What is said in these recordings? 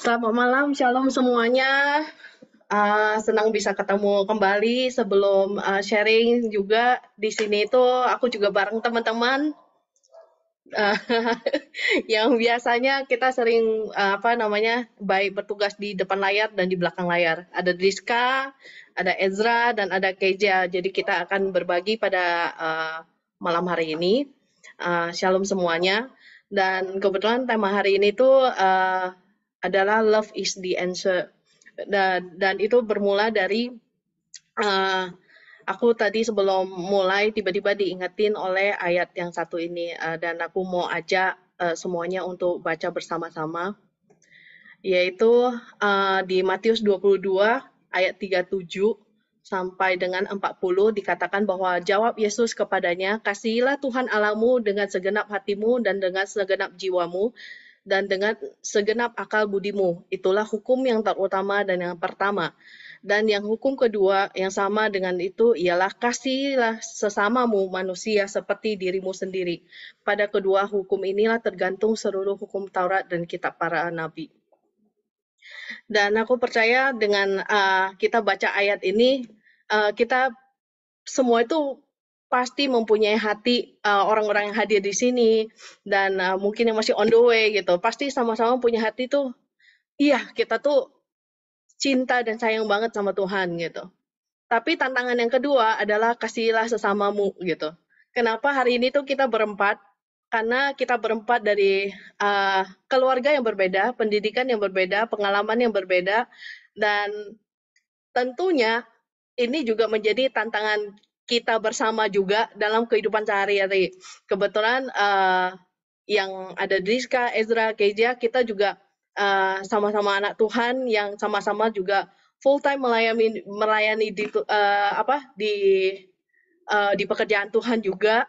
Selamat malam, shalom semuanya. Uh, senang bisa ketemu kembali sebelum uh, sharing juga di sini itu aku juga bareng teman-teman uh, yang biasanya kita sering uh, apa namanya baik bertugas di depan layar dan di belakang layar. Ada Driska, ada Ezra dan ada Keja. Jadi kita akan berbagi pada uh, malam hari ini. Uh, shalom semuanya. Dan kebetulan tema hari ini tuh uh, adalah love is the answer dan, dan itu bermula dari uh, aku tadi sebelum mulai tiba-tiba diingetin oleh ayat yang satu ini uh, dan aku mau ajak uh, semuanya untuk baca bersama-sama yaitu uh, di Matius 22 ayat 37 sampai dengan 40 dikatakan bahwa jawab Yesus kepadanya kasihilah Tuhan Alamu dengan segenap hatimu dan dengan segenap jiwamu dan dengan segenap akal budimu. Itulah hukum yang terutama dan yang pertama. Dan yang hukum kedua yang sama dengan itu ialah kasihilah sesamamu manusia seperti dirimu sendiri. Pada kedua hukum inilah tergantung seluruh hukum Taurat dan kitab para nabi. Dan aku percaya dengan uh, kita baca ayat ini, uh, kita semua itu pasti mempunyai hati eh, orang-orang uh, yang hadir di sini dan uh, mungkin yang masih on the way gitu. Pasti sama-sama punya hati tuh iya, kita tuh cinta dan sayang banget sama Tuhan gitu. Tapi tantangan yang kedua adalah kasihilah sesamamu gitu. Kenapa hari ini tuh kita berempat? Karena kita berempat dari uh, keluarga yang berbeda, pendidikan yang berbeda, pengalaman yang berbeda dan tentunya ini juga menjadi tantangan kita bersama juga dalam kehidupan sehari-hari. Kebetulan uh, yang ada Driska, Ezra, Kezia, kita juga eh, sama-sama uh, anak Tuhan yang sama-sama juga full time melayani melayani di uh, apa di uh, di pekerjaan Tuhan juga.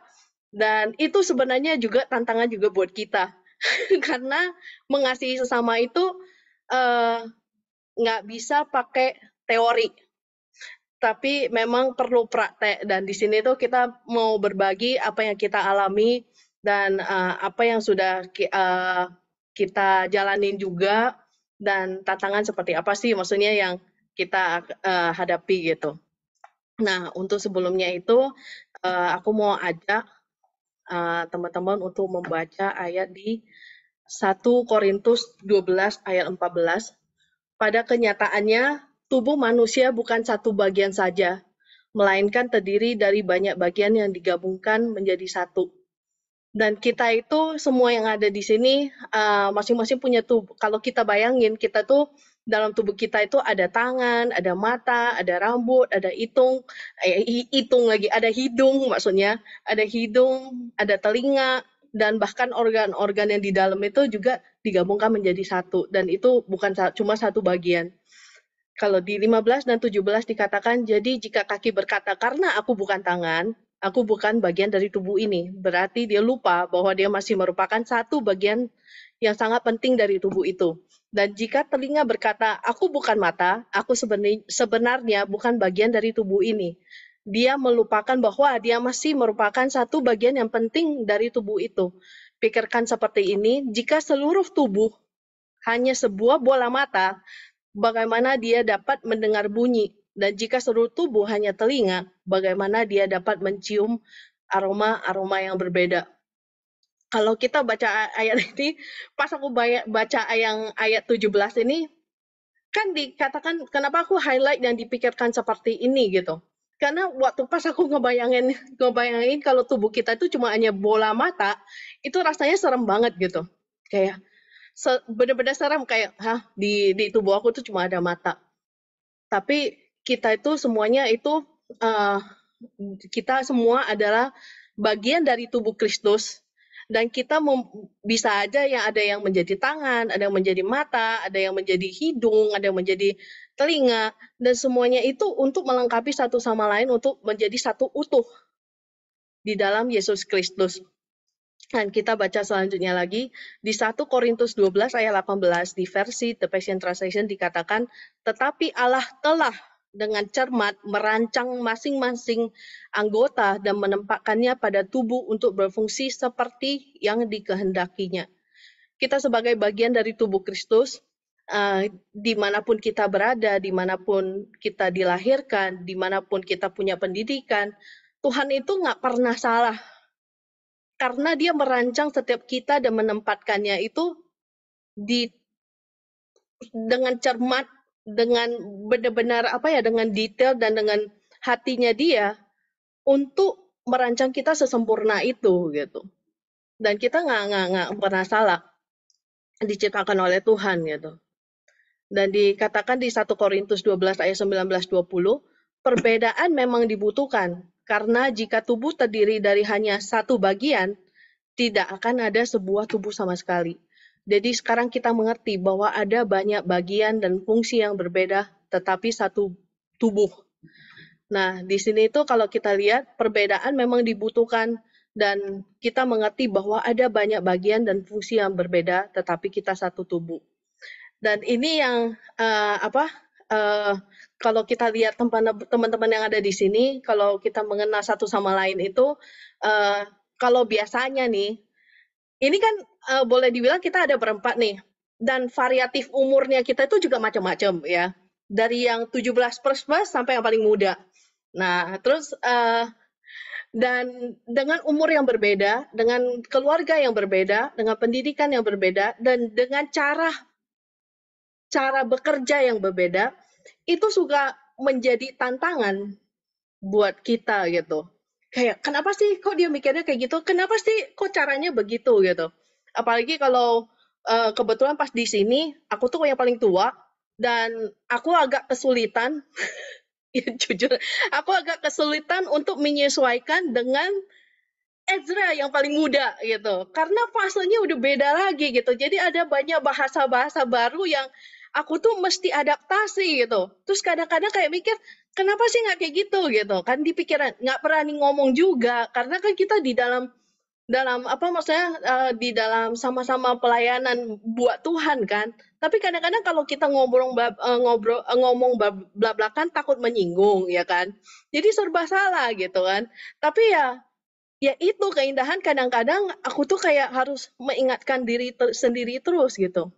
Dan itu sebenarnya juga tantangan juga buat kita karena mengasihi sesama itu nggak uh, bisa pakai teori tapi memang perlu praktek dan di sini tuh kita mau berbagi apa yang kita alami dan uh, apa yang sudah ki, uh, kita jalanin juga dan tantangan seperti apa sih maksudnya yang kita uh, hadapi gitu. Nah untuk sebelumnya itu uh, aku mau ajak teman-teman uh, teman -teman untuk membaca ayat di 1 Korintus 12 ayat 14. Pada kenyataannya tubuh manusia bukan satu bagian saja, melainkan terdiri dari banyak bagian yang digabungkan menjadi satu. Dan kita itu semua yang ada di sini eh, masing-masing uh, punya tubuh. Kalau kita bayangin kita tuh dalam tubuh kita itu ada tangan, ada mata, ada rambut, ada hitung, eh, hitung lagi, ada hidung maksudnya, ada hidung, ada telinga, dan bahkan organ-organ yang di dalam itu juga digabungkan menjadi satu. Dan itu bukan cuma satu bagian kalau di 15 dan 17 dikatakan, jadi jika kaki berkata, karena aku bukan tangan, aku bukan bagian dari tubuh ini. Berarti dia lupa bahwa dia masih merupakan satu bagian yang sangat penting dari tubuh itu. Dan jika telinga berkata, aku bukan mata, aku sebenarnya bukan bagian dari tubuh ini. Dia melupakan bahwa dia masih merupakan satu bagian yang penting dari tubuh itu. Pikirkan seperti ini, jika seluruh tubuh hanya sebuah bola mata, bagaimana dia dapat mendengar bunyi, dan jika seluruh tubuh hanya telinga, bagaimana dia dapat mencium aroma-aroma yang berbeda. Kalau kita baca ayat ini, pas aku baca yang ayat 17 ini, kan dikatakan kenapa aku highlight yang dipikirkan seperti ini gitu. Karena waktu pas aku ngebayangin ngebayangin kalau tubuh kita itu cuma hanya bola mata, itu rasanya serem banget gitu. Kayak benar-benar serem kayak hah di di tubuh aku tuh cuma ada mata tapi kita itu semuanya itu uh, kita semua adalah bagian dari tubuh Kristus dan kita bisa aja yang ada yang menjadi tangan, ada yang menjadi mata, ada yang menjadi hidung, ada yang menjadi telinga dan semuanya itu untuk melengkapi satu sama lain untuk menjadi satu utuh di dalam Yesus Kristus. Dan kita baca selanjutnya lagi, di 1 Korintus 12 ayat 18 di versi The Passion Translation dikatakan, tetapi Allah telah dengan cermat merancang masing-masing anggota dan menempatkannya pada tubuh untuk berfungsi seperti yang dikehendakinya. Kita sebagai bagian dari tubuh Kristus, uh, dimanapun kita berada, dimanapun kita dilahirkan, dimanapun kita punya pendidikan, Tuhan itu nggak pernah salah karena dia merancang setiap kita dan menempatkannya itu di dengan cermat, dengan benar-benar apa ya, dengan detail dan dengan hatinya dia untuk merancang kita sesempurna itu gitu. Dan kita nggak nggak nggak pernah salah diciptakan oleh Tuhan gitu. Dan dikatakan di 1 Korintus 12 ayat 19 20, perbedaan memang dibutuhkan karena jika tubuh terdiri dari hanya satu bagian, tidak akan ada sebuah tubuh sama sekali. Jadi sekarang kita mengerti bahwa ada banyak bagian dan fungsi yang berbeda, tetapi satu tubuh. Nah, di sini itu kalau kita lihat perbedaan memang dibutuhkan dan kita mengerti bahwa ada banyak bagian dan fungsi yang berbeda, tetapi kita satu tubuh. Dan ini yang uh, apa? Uh, kalau kita lihat teman-teman yang ada di sini, kalau kita mengenal satu sama lain itu, uh, kalau biasanya nih, ini kan uh, boleh dibilang kita ada berempat nih, dan variatif umurnya kita itu juga macam-macam ya, dari yang 17 plus plus sampai yang paling muda. Nah, terus uh, dan dengan umur yang berbeda, dengan keluarga yang berbeda, dengan pendidikan yang berbeda, dan dengan cara cara bekerja yang berbeda, itu suka menjadi tantangan buat kita gitu. Kayak kenapa sih kok dia mikirnya kayak gitu? Kenapa sih kok caranya begitu gitu? Apalagi kalau uh, kebetulan pas di sini aku tuh yang paling tua dan aku agak kesulitan ya jujur aku agak kesulitan untuk menyesuaikan dengan Ezra yang paling muda gitu karena fasenya udah beda lagi gitu jadi ada banyak bahasa-bahasa baru yang aku tuh mesti adaptasi gitu terus kadang-kadang kayak mikir kenapa sih nggak kayak gitu gitu kan di pikiran nggak berani ngomong juga karena kan kita di dalam dalam apa maksudnya uh, di dalam sama-sama pelayanan buat Tuhan kan tapi kadang-kadang kalau kita eh, ngobrol uh, eh, ngobrol uh, ngomong blablabla takut menyinggung ya kan jadi serba salah gitu kan tapi ya ya itu keindahan kadang-kadang aku tuh kayak harus mengingatkan diri ter sendiri terus gitu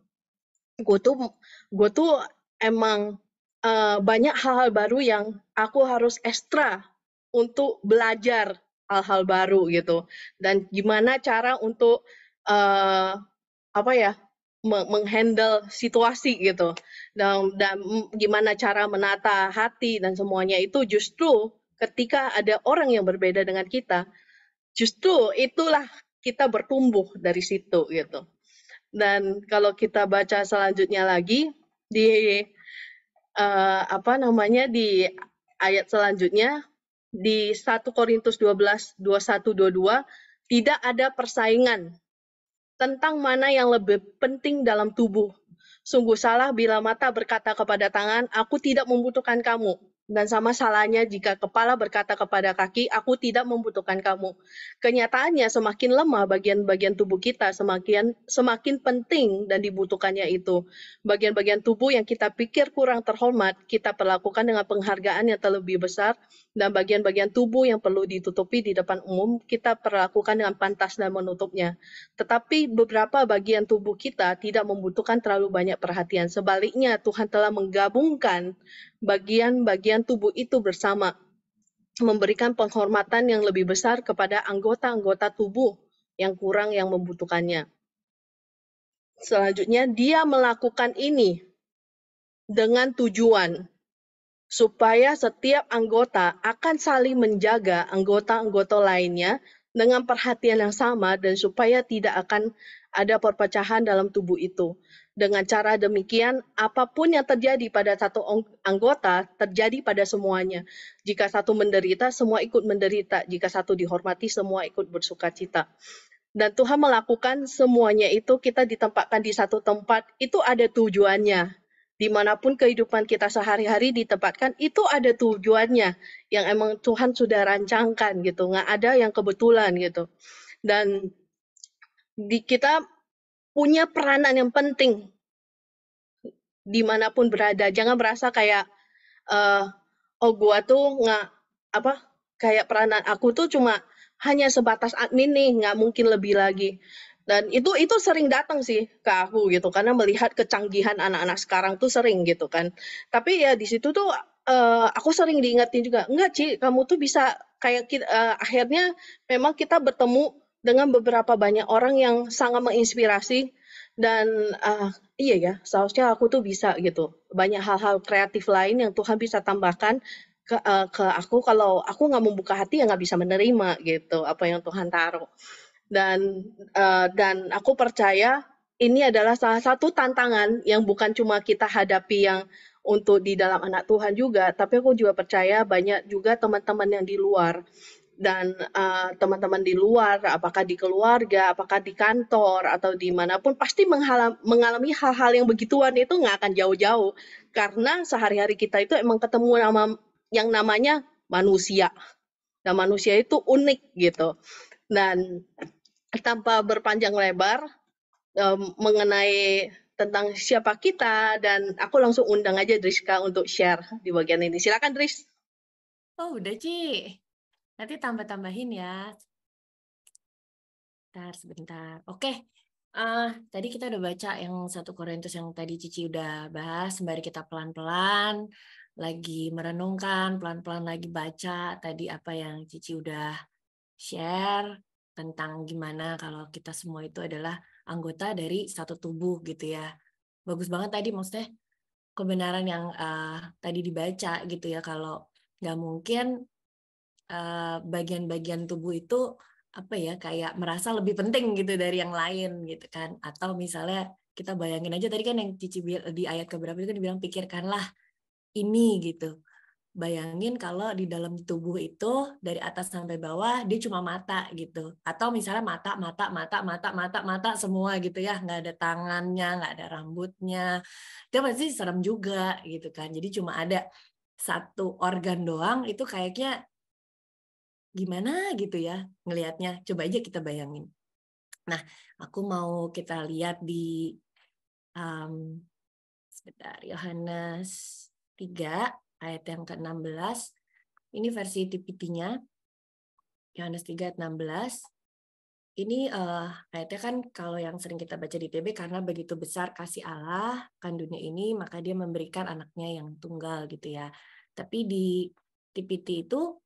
aku tuh gue tuh emang uh, banyak hal-hal baru yang aku harus ekstra untuk belajar hal-hal baru gitu dan gimana cara untuk uh, apa ya menghandle situasi gitu dan, dan gimana cara menata hati dan semuanya itu justru ketika ada orang yang berbeda dengan kita justru itulah kita bertumbuh dari situ gitu dan kalau kita baca selanjutnya lagi di uh, apa namanya di ayat selanjutnya di 1 Korintus 12 21 22 tidak ada persaingan tentang mana yang lebih penting dalam tubuh. Sungguh salah bila mata berkata kepada tangan, "Aku tidak membutuhkan kamu." dan sama salahnya jika kepala berkata kepada kaki, "Aku tidak membutuhkan kamu." Kenyataannya semakin lemah bagian-bagian tubuh kita, semakin semakin penting dan dibutuhkannya itu. Bagian-bagian tubuh yang kita pikir kurang terhormat, kita perlakukan dengan penghargaan yang terlebih besar dan bagian-bagian tubuh yang perlu ditutupi di depan umum, kita perlakukan dengan pantas dan menutupnya. Tetapi beberapa bagian tubuh kita tidak membutuhkan terlalu banyak perhatian. Sebaliknya, Tuhan telah menggabungkan bagian-bagian tubuh itu bersama, memberikan penghormatan yang lebih besar kepada anggota-anggota tubuh yang kurang yang membutuhkannya. Selanjutnya, dia melakukan ini dengan tujuan supaya setiap anggota akan saling menjaga anggota-anggota lainnya dengan perhatian yang sama dan supaya tidak akan ada perpecahan dalam tubuh itu. Dengan cara demikian, apapun yang terjadi pada satu anggota terjadi pada semuanya. Jika satu menderita, semua ikut menderita. Jika satu dihormati, semua ikut bersuka cita. Dan Tuhan melakukan semuanya itu, kita ditempatkan di satu tempat, itu ada tujuannya. Dimanapun kehidupan kita sehari-hari ditempatkan, itu ada tujuannya. Yang emang Tuhan sudah rancangkan gitu, nggak ada yang kebetulan gitu. Dan di kita punya peranan yang penting dimanapun berada. Jangan merasa kayak uh, oh gua tuh nggak apa kayak peranan aku tuh cuma hanya sebatas admin nih, nggak mungkin lebih lagi. Dan itu itu sering datang sih ke aku gitu karena melihat kecanggihan anak-anak sekarang tuh sering gitu kan. Tapi ya di situ tuh uh, aku sering diingetin juga, enggak sih kamu tuh bisa kayak kita, uh, eh, akhirnya memang kita bertemu dengan beberapa banyak orang yang sangat menginspirasi dan uh, iya ya seharusnya aku tuh bisa gitu banyak hal-hal kreatif lain yang Tuhan bisa tambahkan ke uh, ke aku kalau aku nggak membuka hati ya nggak bisa menerima gitu apa yang Tuhan taruh dan uh, dan aku percaya ini adalah salah satu tantangan yang bukan cuma kita hadapi yang untuk di dalam anak Tuhan juga tapi aku juga percaya banyak juga teman-teman yang di luar dan eh, teman-teman uh, di luar, apakah di keluarga, apakah di kantor atau dimanapun, pasti mengalami hal-hal yang begituan itu nggak akan jauh-jauh karena sehari-hari kita itu emang ketemu sama yang namanya manusia. dan nah, manusia itu unik gitu. Dan tanpa berpanjang lebar um, mengenai tentang siapa kita dan aku langsung undang aja Driska untuk share di bagian ini. Silakan Dris. Oh udah Ci. Nanti tambah-tambahin ya. Bentar, sebentar. Oke, uh, tadi kita udah baca yang satu Korintus yang tadi Cici udah bahas. Sembari kita pelan-pelan lagi merenungkan, pelan-pelan lagi baca tadi apa yang Cici udah share tentang gimana kalau kita semua itu adalah anggota dari satu tubuh gitu ya. Bagus banget tadi maksudnya kebenaran yang uh, tadi dibaca gitu ya kalau nggak mungkin Eh, bagian-bagian uh, tubuh itu apa ya kayak merasa lebih penting gitu dari yang lain gitu kan atau misalnya kita bayangin aja tadi kan yang Cici di ayat keberapa itu kan dibilang pikirkanlah ini gitu bayangin kalau di dalam tubuh itu dari atas sampai bawah dia cuma mata gitu atau misalnya mata mata mata mata mata mata semua gitu ya nggak ada tangannya nggak ada rambutnya dia pasti serem juga gitu kan jadi cuma ada satu organ doang itu kayaknya gimana gitu ya ngelihatnya. Coba aja kita bayangin. Nah, aku mau kita lihat di um, sebentar Yohanes 3 ayat yang ke-16. Ini versi TPT-nya. Yohanes 3 ayat 16. Ini uh, ayatnya kan kalau yang sering kita baca di TB karena begitu besar kasih Allah kan dunia ini maka dia memberikan anaknya yang tunggal gitu ya. Tapi di TPT itu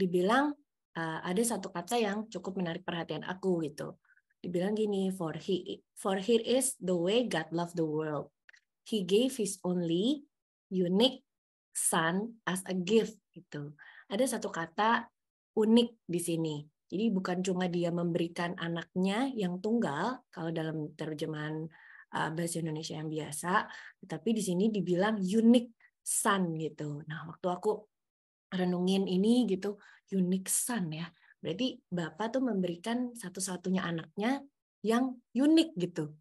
dibilang uh, ada satu kata yang cukup menarik perhatian aku gitu. Dibilang gini, for he for here is the way God loved the world. He gave his only unique son as a gift gitu. Ada satu kata unik di sini. Jadi bukan cuma dia memberikan anaknya yang tunggal kalau dalam terjemahan uh, bahasa Indonesia yang biasa, tetapi di sini dibilang unique son gitu. Nah, waktu aku renungin ini gitu unique son ya. Berarti bapak tuh memberikan satu-satunya anaknya yang unik gitu.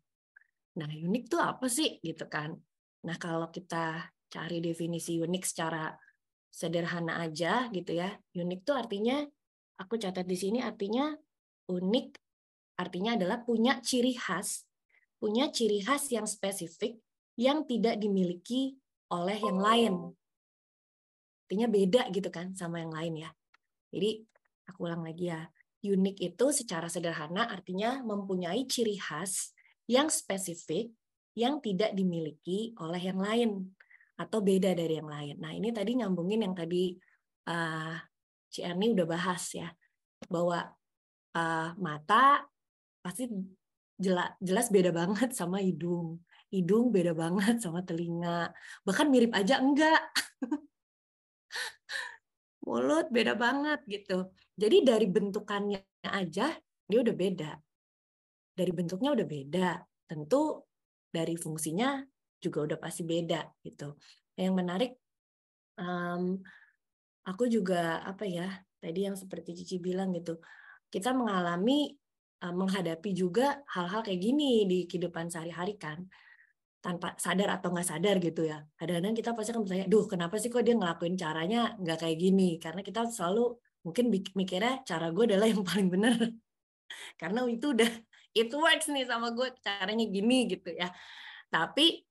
Nah, unik tuh apa sih gitu kan? Nah, kalau kita cari definisi unik secara sederhana aja gitu ya. Unik tuh artinya aku catat di sini artinya unik artinya adalah punya ciri khas, punya ciri khas yang spesifik yang tidak dimiliki oleh yang lain artinya beda gitu kan sama yang lain ya. Jadi aku ulang lagi ya. Unik itu secara sederhana artinya mempunyai ciri khas yang spesifik yang tidak dimiliki oleh yang lain atau beda dari yang lain. Nah, ini tadi nyambungin yang tadi uh, eh, Erni udah bahas ya bahwa uh, mata pasti jelas, jelas beda banget sama hidung. Hidung beda banget sama telinga. Bahkan mirip aja enggak. mulut beda banget gitu. Jadi dari bentukannya aja dia udah beda. Dari bentuknya udah beda. Tentu dari fungsinya juga udah pasti beda gitu. Yang menarik um, aku juga apa ya tadi yang seperti Cici bilang gitu kita mengalami mmm, menghadapi juga hal-hal kayak gini di kehidupan sehari-hari kan tanpa sadar atau nggak sadar gitu ya. Kadang-kadang kita pasti akan bertanya, duh kenapa sih kok dia ngelakuin caranya nggak kayak gini? Karena kita selalu mungkin mikirnya cara gue adalah yang paling benar. Karena itu udah it works nih sama gue caranya gini gitu ya. Tapi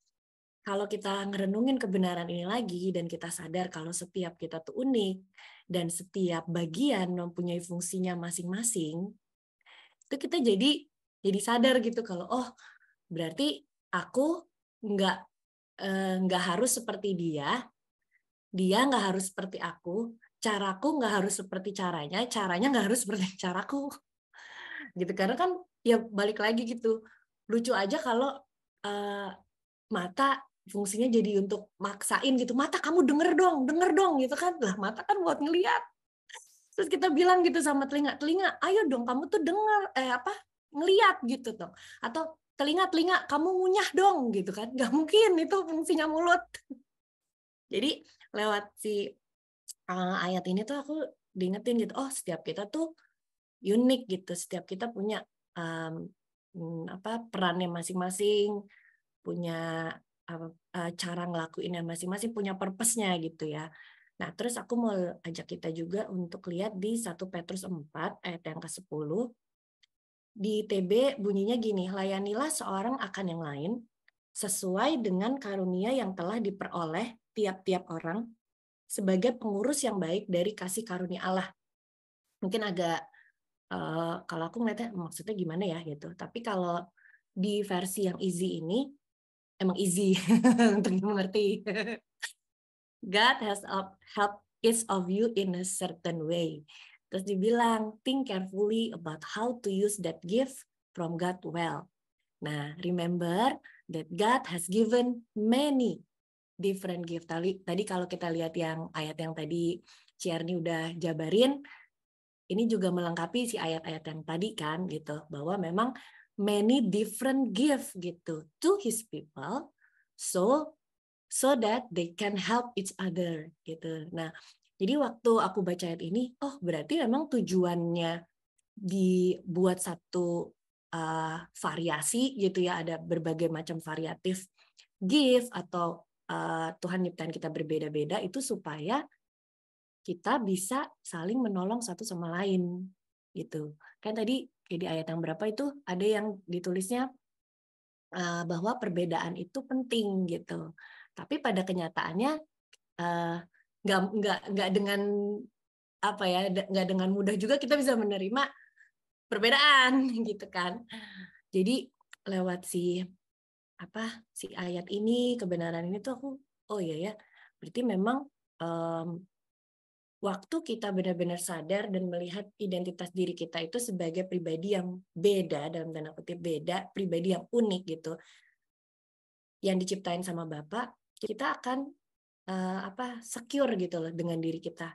kalau kita ngerenungin kebenaran ini lagi dan kita sadar kalau setiap kita tuh unik dan setiap bagian mempunyai fungsinya masing-masing, itu kita jadi jadi sadar gitu kalau oh berarti aku nggak eh, nggak harus seperti dia dia nggak harus seperti aku caraku nggak harus seperti caranya caranya nggak harus seperti caraku gitu karena kan ya balik lagi gitu lucu aja kalau eh, mata fungsinya jadi untuk maksain gitu mata kamu denger dong denger dong gitu kan lah mata kan buat ngelihat terus kita bilang gitu sama telinga telinga ayo dong kamu tuh denger eh apa ngeliat gitu dong atau telinga telinga kamu ngunyah dong gitu kan nggak mungkin itu fungsinya mulut jadi lewat si uh, ayat ini tuh aku diingetin gitu oh setiap kita tuh unik gitu setiap kita punya um, apa perannya masing-masing punya uh, uh, cara ngelakuinnya masing-masing punya purpose-nya gitu ya Nah, terus aku mau ajak kita juga untuk lihat di satu Petrus 4 ayat yang ke-10 di TB bunyinya gini, layanilah seorang akan yang lain sesuai dengan karunia yang telah diperoleh tiap-tiap orang sebagai pengurus yang baik dari kasih karunia Allah. Mungkin agak uh, kalau aku ngeliatnya maksudnya gimana ya gitu. Tapi kalau di versi yang easy ini emang easy untuk mengerti. God has helped each of you in a certain way. Terus dibilang, think carefully about how to use that gift from God well. Nah, remember that God has given many different gift. Tadi, tadi kalau kita lihat yang ayat yang tadi Ciarni udah jabarin, ini juga melengkapi si ayat-ayat yang tadi kan gitu, bahwa memang many different gift gitu to his people, so so that they can help each other gitu. Nah, jadi waktu aku baca ayat ini, oh berarti memang tujuannya dibuat satu uh, variasi gitu ya, ada berbagai macam variatif gift atau uh, Tuhan nyiptain kita berbeda-beda itu supaya kita bisa saling menolong satu sama lain gitu. Kan tadi jadi ayat yang berapa itu ada yang ditulisnya uh, bahwa perbedaan itu penting gitu. Tapi pada kenyataannya uh, nggak nggak nggak dengan apa ya nggak dengan mudah juga kita bisa menerima perbedaan gitu kan jadi lewat si apa si ayat ini kebenaran ini tuh aku oh iya ya berarti memang um, waktu kita benar-benar sadar dan melihat identitas diri kita itu sebagai pribadi yang beda dalam tanda kutip beda pribadi yang unik gitu yang diciptain sama bapak kita akan uh, apa secure gitu loh dengan diri kita.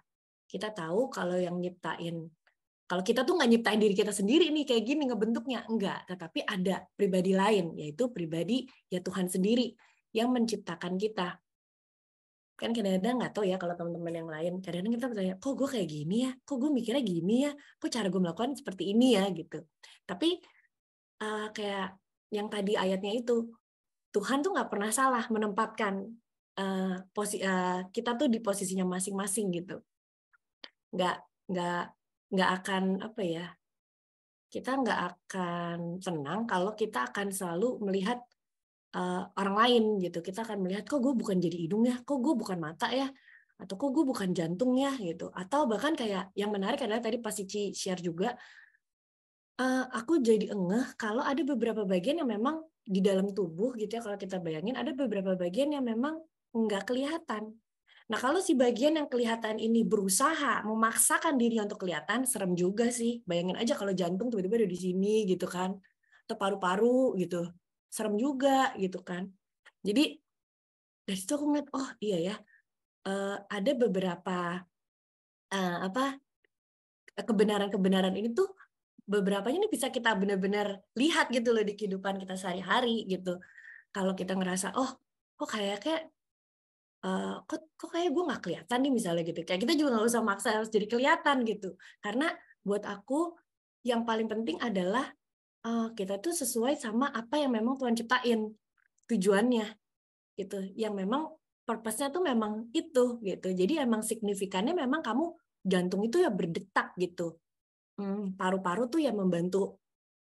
Kita tahu kalau yang nyiptain kalau kita tuh nggak nyiptain diri kita sendiri nih kayak gini ngebentuknya enggak, tetapi ada pribadi lain yaitu pribadi ya Tuhan sendiri yang menciptakan kita. Kan kadang-kadang nggak tahu ya kalau teman-teman yang lain, kadang-kadang kita bertanya, kok gue kayak gini ya, kok gue mikirnya gini ya, kok cara gue melakukan seperti ini ya gitu. Tapi uh, kayak yang tadi ayatnya itu, Tuhan tuh nggak pernah salah menempatkan Eh, posi uh, kita tuh di posisinya masing-masing gitu nggak nggak nggak akan apa ya kita nggak akan tenang kalau kita akan selalu melihat uh, orang lain gitu kita akan melihat kok gue bukan jadi hidung ya kok gue bukan mata ya atau kok gue bukan jantung ya gitu atau bahkan kayak yang menarik adalah tadi pas Cici share juga uh, aku jadi engeh kalau ada beberapa bagian yang memang di dalam tubuh gitu ya kalau kita bayangin ada beberapa bagian yang memang nggak kelihatan. Nah, kalau si bagian yang kelihatan ini berusaha memaksakan diri untuk kelihatan, serem juga sih. Bayangin aja kalau jantung tiba-tiba ada di sini gitu kan. Atau paru-paru gitu. Serem juga gitu kan. Jadi dari situ aku ngeliat, oh iya ya, uh, ada beberapa uh, apa kebenaran-kebenaran ini tuh beberapanya ini bisa kita benar-benar lihat gitu loh di kehidupan kita sehari-hari gitu. Kalau kita ngerasa, oh kok kayaknya Eh, kok kok kayak gue nggak kelihatan nih misalnya gitu kayak kita juga nggak usah maksa harus jadi kelihatan gitu karena buat aku yang paling penting adalah uh, kita tuh sesuai sama apa yang memang Tuhan ciptain tujuannya gitu yang memang purpose-nya tuh memang itu gitu jadi emang signifikannya memang kamu jantung itu ya berdetak gitu hmm, paru-paru hmm, tuh ya membantu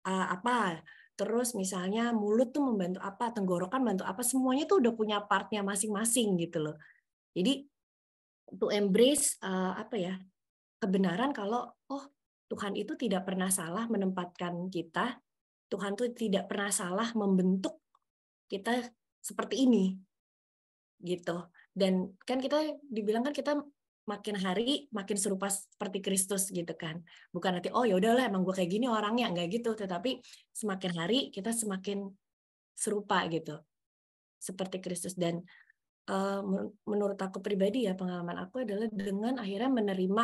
uh, apa terus misalnya mulut tuh membantu apa, tenggorokan bantu apa, semuanya tuh udah punya partnya masing-masing gitu loh. Jadi to embrace uh, apa ya kebenaran kalau oh Tuhan itu tidak pernah salah menempatkan kita, Tuhan tuh tidak pernah salah membentuk kita seperti ini gitu. Dan kan kita dibilang kan kita makin hari makin serupa seperti Kristus gitu kan. Bukan nanti oh ya udahlah emang gue kayak gini orangnya nggak gitu, tetapi semakin hari kita semakin serupa gitu seperti Kristus dan uh, menurut aku pribadi ya pengalaman aku adalah dengan akhirnya menerima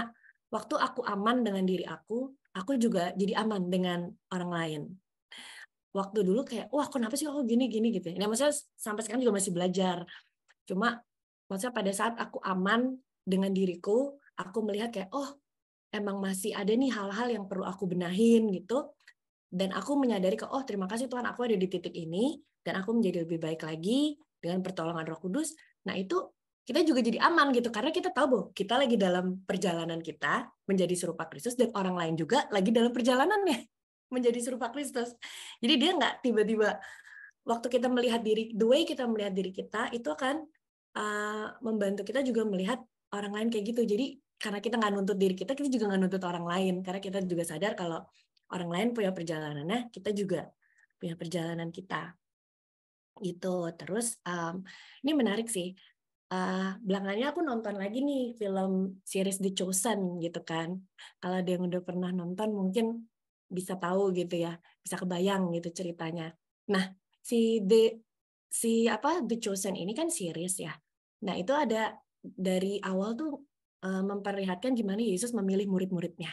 waktu aku aman dengan diri aku, aku juga jadi aman dengan orang lain. Waktu dulu kayak wah kenapa sih aku gini gini gitu. Nah maksudnya sampai sekarang juga masih belajar. Cuma maksudnya pada saat aku aman dengan diriku aku melihat kayak oh emang masih ada nih hal-hal yang perlu aku benahin gitu dan aku menyadari ke oh terima kasih Tuhan aku ada di titik ini dan aku menjadi lebih baik lagi dengan pertolongan Roh Kudus nah itu kita juga jadi aman gitu karena kita tahu bahwa kita lagi dalam perjalanan kita menjadi serupa Kristus dan orang lain juga lagi dalam perjalanannya menjadi serupa Kristus jadi dia nggak tiba-tiba waktu kita melihat diri the way kita melihat diri kita itu akan uh, membantu kita juga melihat orang lain kayak gitu jadi karena kita nggak nuntut diri kita kita juga nggak nuntut orang lain karena kita juga sadar kalau orang lain punya perjalanannya kita juga punya perjalanan kita gitu terus um, ini menarik sih uh, eh, belakangannya aku nonton lagi nih film series The Chosen gitu kan kalau ada yang udah pernah nonton mungkin bisa tahu gitu ya bisa kebayang gitu ceritanya nah si the si apa The Chosen ini kan series ya nah itu ada dari awal tuh eh, memperlihatkan gimana Yesus memilih murid-muridnya.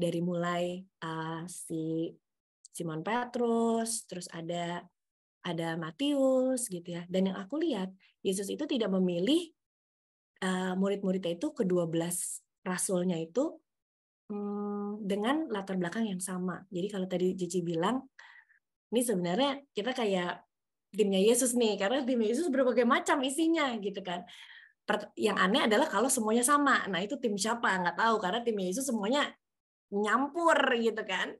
Dari mulai uh, si Simon Petrus, terus ada ada Matius gitu ya. Dan yang aku lihat Yesus itu tidak memilih uh, murid-muridnya itu kedua belas rasulnya itu um, dengan latar belakang yang sama. Jadi kalau tadi Cici bilang ini sebenarnya kita kayak timnya Yesus nih karena tim Yesus berbagai macam isinya gitu kan yang aneh adalah kalau semuanya sama nah itu tim siapa nggak tahu karena tim Yesus semuanya nyampur gitu kan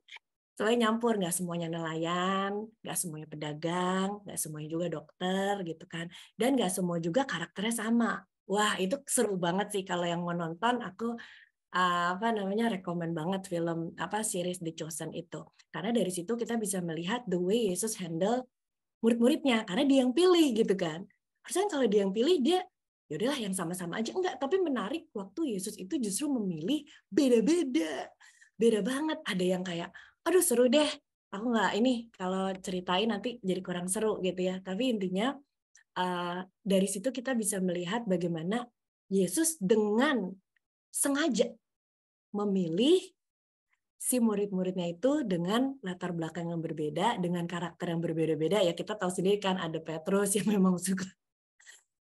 Soalnya nyampur nggak semuanya nelayan nggak semuanya pedagang nggak semuanya juga dokter gitu kan dan nggak semua juga karakternya sama wah itu seru banget sih kalau yang mau nonton aku ah, apa namanya rekomend banget film apa series The Chosen itu karena dari situ kita bisa melihat the way Yesus handle murid-muridnya karena dia yang pilih gitu kan harusnya kalau dia yang pilih dia yaudahlah yang sama-sama aja enggak tapi menarik waktu Yesus itu justru memilih beda-beda beda banget ada yang kayak aduh seru deh aku nggak ini kalau ceritain nanti jadi kurang seru gitu ya tapi intinya uh, dari situ kita bisa melihat bagaimana Yesus dengan sengaja memilih si murid-muridnya itu dengan latar belakang yang berbeda, dengan karakter yang berbeda-beda. Ya kita tahu sendiri kan ada Petrus yang memang suka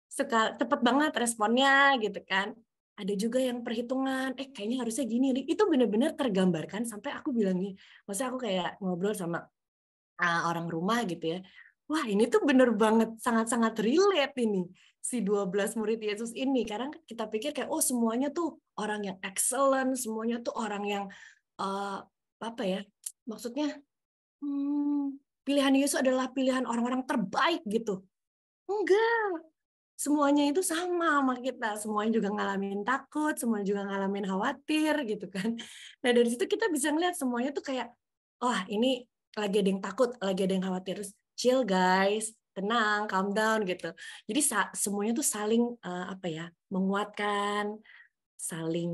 suka cepet banget responnya gitu kan. Ada juga yang perhitungan, eh kayaknya harusnya gini. Itu benar-benar tergambarkan sampai aku bilangnya, maksudnya aku kayak ngobrol sama uh, orang rumah gitu ya. Wah ini tuh bener banget, sangat-sangat relate ini si 12 murid Yesus ini. Karena kita pikir kayak, oh semuanya tuh orang yang excellent, semuanya tuh orang yang uh, apa ya maksudnya hmm, pilihan Yesus adalah pilihan orang-orang terbaik gitu enggak semuanya itu sama sama kita semuanya juga ngalamin takut semuanya juga ngalamin khawatir gitu kan nah dari situ kita bisa ngeliat semuanya tuh kayak wah oh, ini lagi ada yang takut lagi ada yang khawatir terus chill guys tenang calm down gitu jadi semuanya tuh saling uh, apa ya menguatkan saling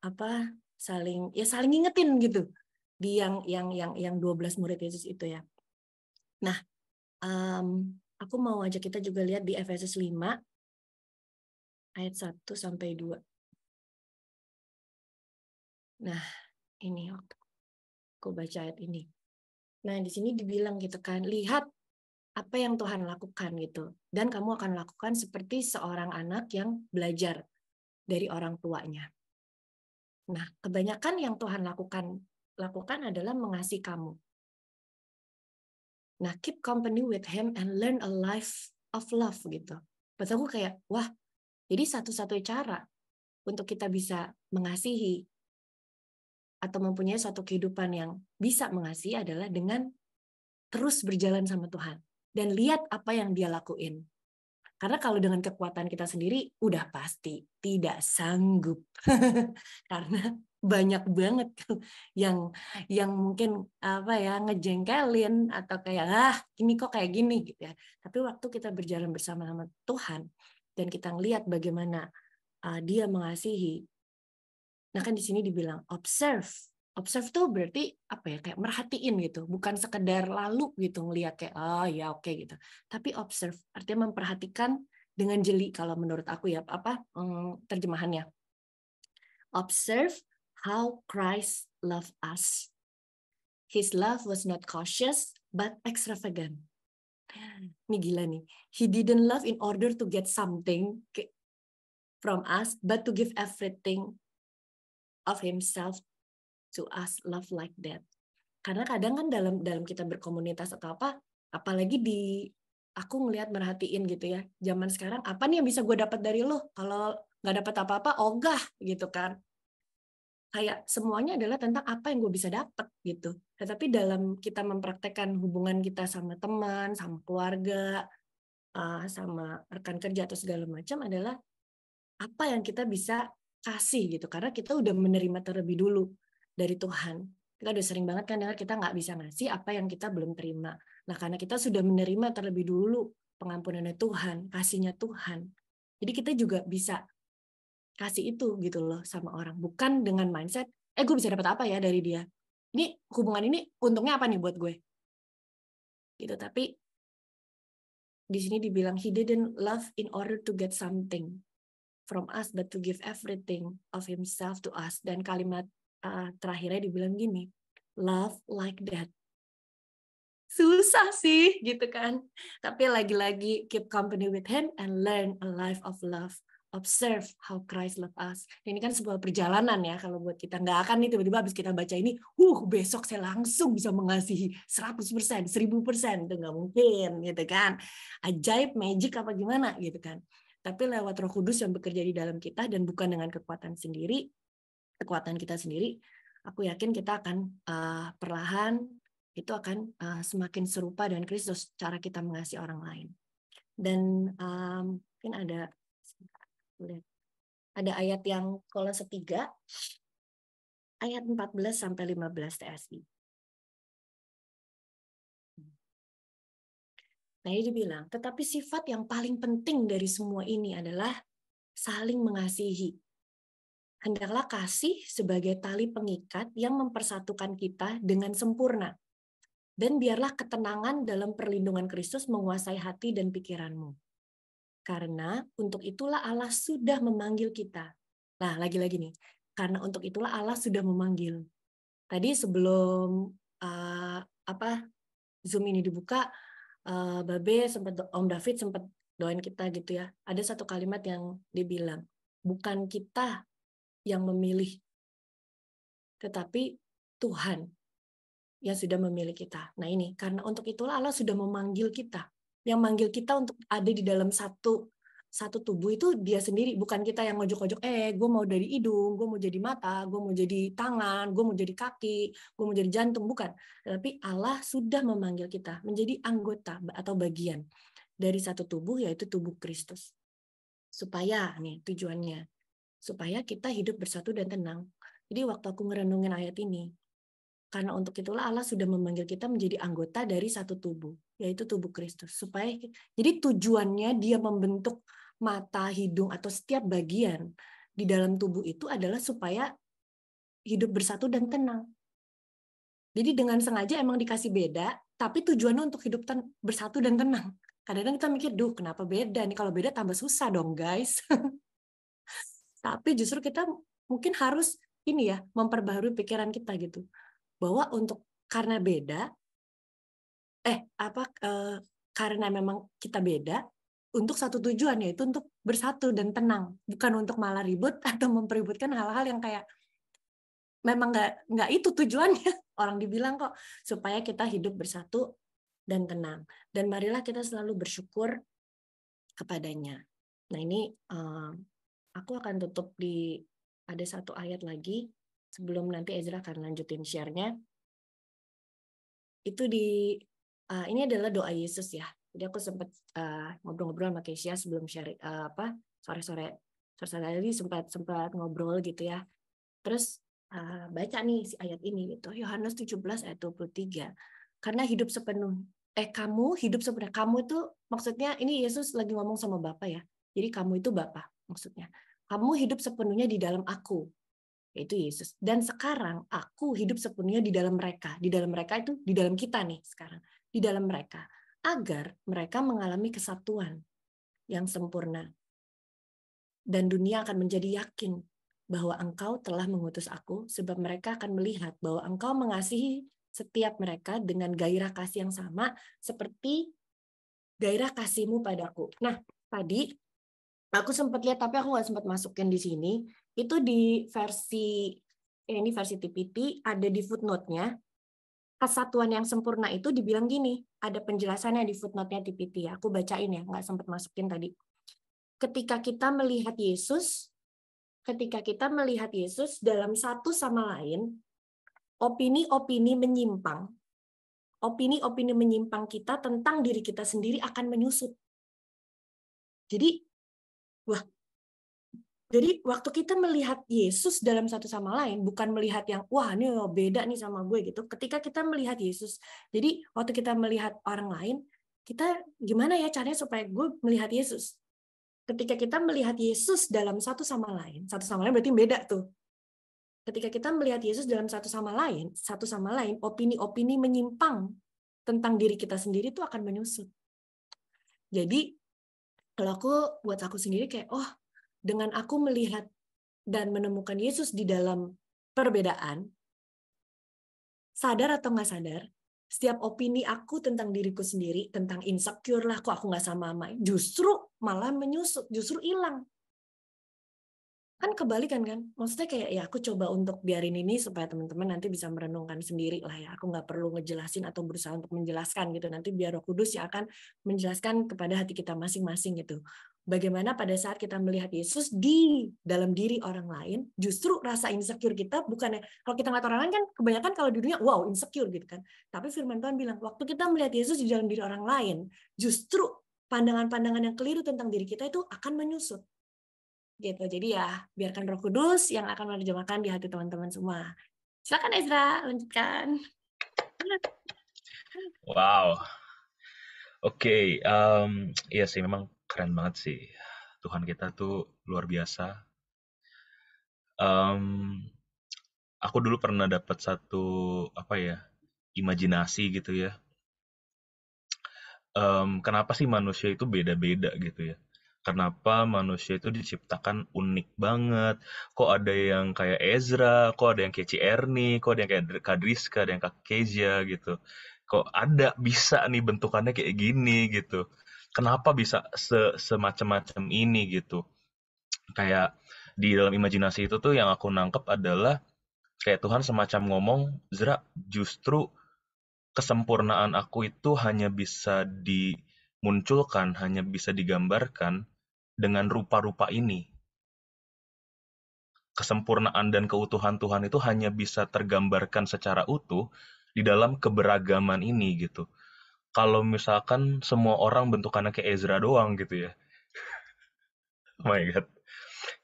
apa saling ya saling ngingetin gitu di yang yang yang yang 12 murid Yesus itu ya. Nah, um, aku mau ajak kita juga lihat di Efesus 5 ayat 1 sampai 2. Nah, ini waktu aku baca ayat ini. Nah, di sini dibilang gitu kan, lihat apa yang Tuhan lakukan gitu. Dan kamu akan lakukan seperti seorang anak yang belajar dari orang tuanya. Nah, kebanyakan yang Tuhan lakukan lakukan adalah mengasihi kamu. Nah, keep company with him and learn a life of love gitu. Pas aku kayak, wah, jadi satu-satunya cara untuk kita bisa mengasihi atau mempunyai suatu kehidupan yang bisa mengasihi adalah dengan terus berjalan sama Tuhan dan lihat apa yang dia lakuin. Karena kalau dengan kekuatan kita sendiri udah pasti tidak sanggup. Karena banyak banget yang yang mungkin apa ya ngejengkelin atau kayak ah ini kok kayak gini gitu ya. Tapi waktu kita berjalan bersama-sama Tuhan dan kita ngelihat bagaimana uh, dia mengasihi. Nah kan di sini dibilang observe observe tuh berarti apa ya kayak merhatiin gitu bukan sekedar lalu gitu ngelihat kayak oh ya oke okay, gitu tapi observe artinya memperhatikan dengan jeli kalau menurut aku ya apa hmm, terjemahannya observe how Christ loved us his love was not cautious but extravagant ini gila nih he didn't love in order to get something from us but to give everything of himself to us love like that. Karena kadang kan dalam dalam kita berkomunitas atau apa, apalagi di aku ngelihat merhatiin gitu ya. Zaman sekarang apa nih yang bisa gue dapat dari lo? Kalau nggak dapat apa-apa, ogah gitu kan. Kayak semuanya adalah tentang apa yang gue bisa dapat gitu. Tetapi dalam kita mempraktekkan hubungan kita sama teman, sama keluarga, ah, sama rekan kerja atau segala macam adalah apa yang kita bisa kasih gitu karena kita udah menerima terlebih dulu dari Tuhan. Kita udah sering banget kan dengar kita nggak bisa ngasih apa yang kita belum terima. Nah karena kita sudah menerima terlebih dulu pengampunannya Tuhan, kasihnya Tuhan. Jadi kita juga bisa kasih itu gitu loh sama orang. Bukan dengan mindset, eh gue bisa dapat apa ya dari dia. Ini hubungan ini untungnya apa nih buat gue? Gitu, tapi di sini dibilang he didn't love in order to get something from us but to give everything of himself to us dan kalimat uh, terakhirnya dibilang gini, love like that. Susah sih gitu kan. Tapi lagi-lagi keep company with him and learn a life of love. Observe how Christ love us. ini kan sebuah perjalanan ya kalau buat kita. Nggak akan nih tiba-tiba habis kita baca ini, uh besok saya langsung bisa mengasihi 100%, 1000%. Itu nggak mungkin gitu kan. Ajaib, magic apa gimana gitu kan. Tapi lewat roh kudus yang bekerja di dalam kita dan bukan dengan kekuatan sendiri, kekuatan kita sendiri, aku yakin kita akan uh, perlahan itu akan uh, semakin serupa dengan Kristus cara kita mengasihi orang lain. Dan um, mungkin ada ada ayat yang Kolose setiga ayat 14 sampai 15 TSI. Nah, ini dibilang, tetapi sifat yang paling penting dari semua ini adalah saling mengasihi hendaklah kasih sebagai tali pengikat yang mempersatukan kita dengan sempurna. Dan biarlah ketenangan dalam perlindungan Kristus menguasai hati dan pikiranmu. Karena untuk itulah Allah sudah memanggil kita. Nah, lagi-lagi nih, karena untuk itulah Allah sudah memanggil. Tadi sebelum uh, apa Zoom ini dibuka, uh, eh, Babe sempat Om David sempat doain kita gitu ya. Ada satu kalimat yang dibilang, bukan kita yang memilih, tetapi Tuhan yang sudah memilih kita. Nah ini, karena untuk itulah Allah sudah memanggil kita. Yang manggil kita untuk ada di dalam satu satu tubuh itu dia sendiri, bukan kita yang ngojok-ngojok, eh gue mau dari hidung, gue mau jadi mata, gue mau jadi tangan, gue mau jadi kaki, gue mau jadi jantung, bukan. Tetapi Allah sudah memanggil kita menjadi anggota atau bagian dari satu tubuh, yaitu tubuh Kristus. Supaya, nih tujuannya, supaya kita hidup bersatu dan tenang. Jadi waktu aku ngerenungin ayat ini, karena untuk itulah Allah sudah memanggil kita menjadi anggota dari satu tubuh, yaitu tubuh Kristus. Supaya jadi tujuannya dia membentuk mata, hidung atau setiap bagian di dalam tubuh itu adalah supaya hidup bersatu dan tenang. Jadi dengan sengaja emang dikasih beda, tapi tujuannya untuk hidup ten, bersatu dan tenang. Kadang-kadang kita mikir, duh kenapa beda nih? Kalau beda tambah susah dong guys. tapi justru kita mungkin harus ini ya memperbaharui pikiran kita gitu bahwa untuk karena beda eh apa eh, karena memang kita beda untuk satu tujuan yaitu untuk bersatu dan tenang bukan untuk malah ribut atau mempeributkan hal-hal yang kayak memang nggak nggak itu tujuannya orang dibilang kok supaya kita hidup bersatu dan tenang dan marilah kita selalu bersyukur kepadanya nah ini eh, Aku akan tutup di ada satu ayat lagi sebelum nanti Ezra akan lanjutin share-nya. Itu di uh, ini adalah doa Yesus ya. Jadi aku sempat ngobrol ah, ngobrol-ngobrol sama Kesia sebelum share uh, apa sore-sore sore tadi sempat sempat ngobrol gitu ya. Terus uh, baca nih si ayat ini gitu. Yohanes 17 ayat 23. Karena hidup sepenuh eh kamu hidup sebenarnya kamu itu maksudnya ini Yesus lagi ngomong sama Bapak ya. Jadi kamu itu Bapak maksudnya kamu hidup sepenuhnya di dalam aku yaitu Yesus dan sekarang aku hidup sepenuhnya di dalam mereka di dalam mereka itu di dalam kita nih sekarang di dalam mereka agar mereka mengalami kesatuan yang sempurna dan dunia akan menjadi yakin bahwa engkau telah mengutus aku sebab mereka akan melihat bahwa engkau mengasihi setiap mereka dengan gairah kasih yang sama seperti gairah kasihmu padaku. Nah, tadi aku sempat lihat tapi aku nggak sempat masukin di sini itu di versi ini versi TPT ada di footnote-nya kesatuan yang sempurna itu dibilang gini ada penjelasannya di footnote-nya TPT ya aku bacain ya nggak sempat masukin tadi ketika kita melihat Yesus ketika kita melihat Yesus dalam satu sama lain opini-opini menyimpang opini-opini menyimpang kita tentang diri kita sendiri akan menyusut jadi Wah, jadi waktu kita melihat Yesus dalam satu sama lain, bukan melihat yang wah ini beda nih sama gue gitu. Ketika kita melihat Yesus, jadi waktu kita melihat orang lain, kita gimana ya caranya supaya gue melihat Yesus? Ketika kita melihat Yesus dalam satu sama lain, satu sama lain berarti beda tuh. Ketika kita melihat Yesus dalam satu sama lain, satu sama lain, opini-opini menyimpang tentang diri kita sendiri itu akan menyusut. Jadi kalau aku buat aku sendiri kayak oh dengan aku melihat dan menemukan Yesus di dalam perbedaan sadar atau nggak sadar setiap opini aku tentang diriku sendiri tentang insecure lah kok aku nggak sama sama justru malah menyusut justru hilang kan kebalikan kan maksudnya kayak ya aku coba untuk biarin ini supaya teman-teman nanti bisa merenungkan sendiri lah ya aku nggak perlu ngejelasin atau berusaha untuk menjelaskan gitu nanti biar Roh Kudus yang akan menjelaskan kepada hati kita masing-masing gitu bagaimana pada saat kita melihat Yesus di dalam diri orang lain justru rasa insecure kita bukannya kalau kita ngeliat orang lain kan kebanyakan kalau di dunia wow insecure gitu kan tapi firman Tuhan bilang waktu kita melihat Yesus di dalam diri orang lain justru pandangan-pandangan yang keliru tentang diri kita itu akan menyusut gitu. Jadi ya biarkan Roh Kudus yang akan menerjemahkan di hati teman-teman semua. Silakan Ezra, lanjutkan. Wow. Oke, okay, um, iya sih memang keren banget sih. Tuhan kita tuh luar biasa. Um, aku dulu pernah dapat satu apa ya imajinasi gitu ya. Um, kenapa sih manusia itu beda-beda gitu ya? kenapa manusia itu diciptakan unik banget. Kok ada yang kayak Ezra, kok ada yang kayak Ernie, kok ada yang kayak Kadriska, ada yang kayak Kezia gitu. Kok ada bisa nih bentukannya kayak gini gitu. Kenapa bisa se semacam-macam ini gitu. Kayak di dalam imajinasi itu tuh yang aku nangkep adalah kayak Tuhan semacam ngomong, Zra, justru kesempurnaan aku itu hanya bisa dimunculkan, hanya bisa digambarkan dengan rupa-rupa ini. Kesempurnaan dan keutuhan Tuhan itu hanya bisa tergambarkan secara utuh di dalam keberagaman ini gitu. Kalau misalkan semua orang bentukannya kayak Ezra doang gitu ya. oh my god.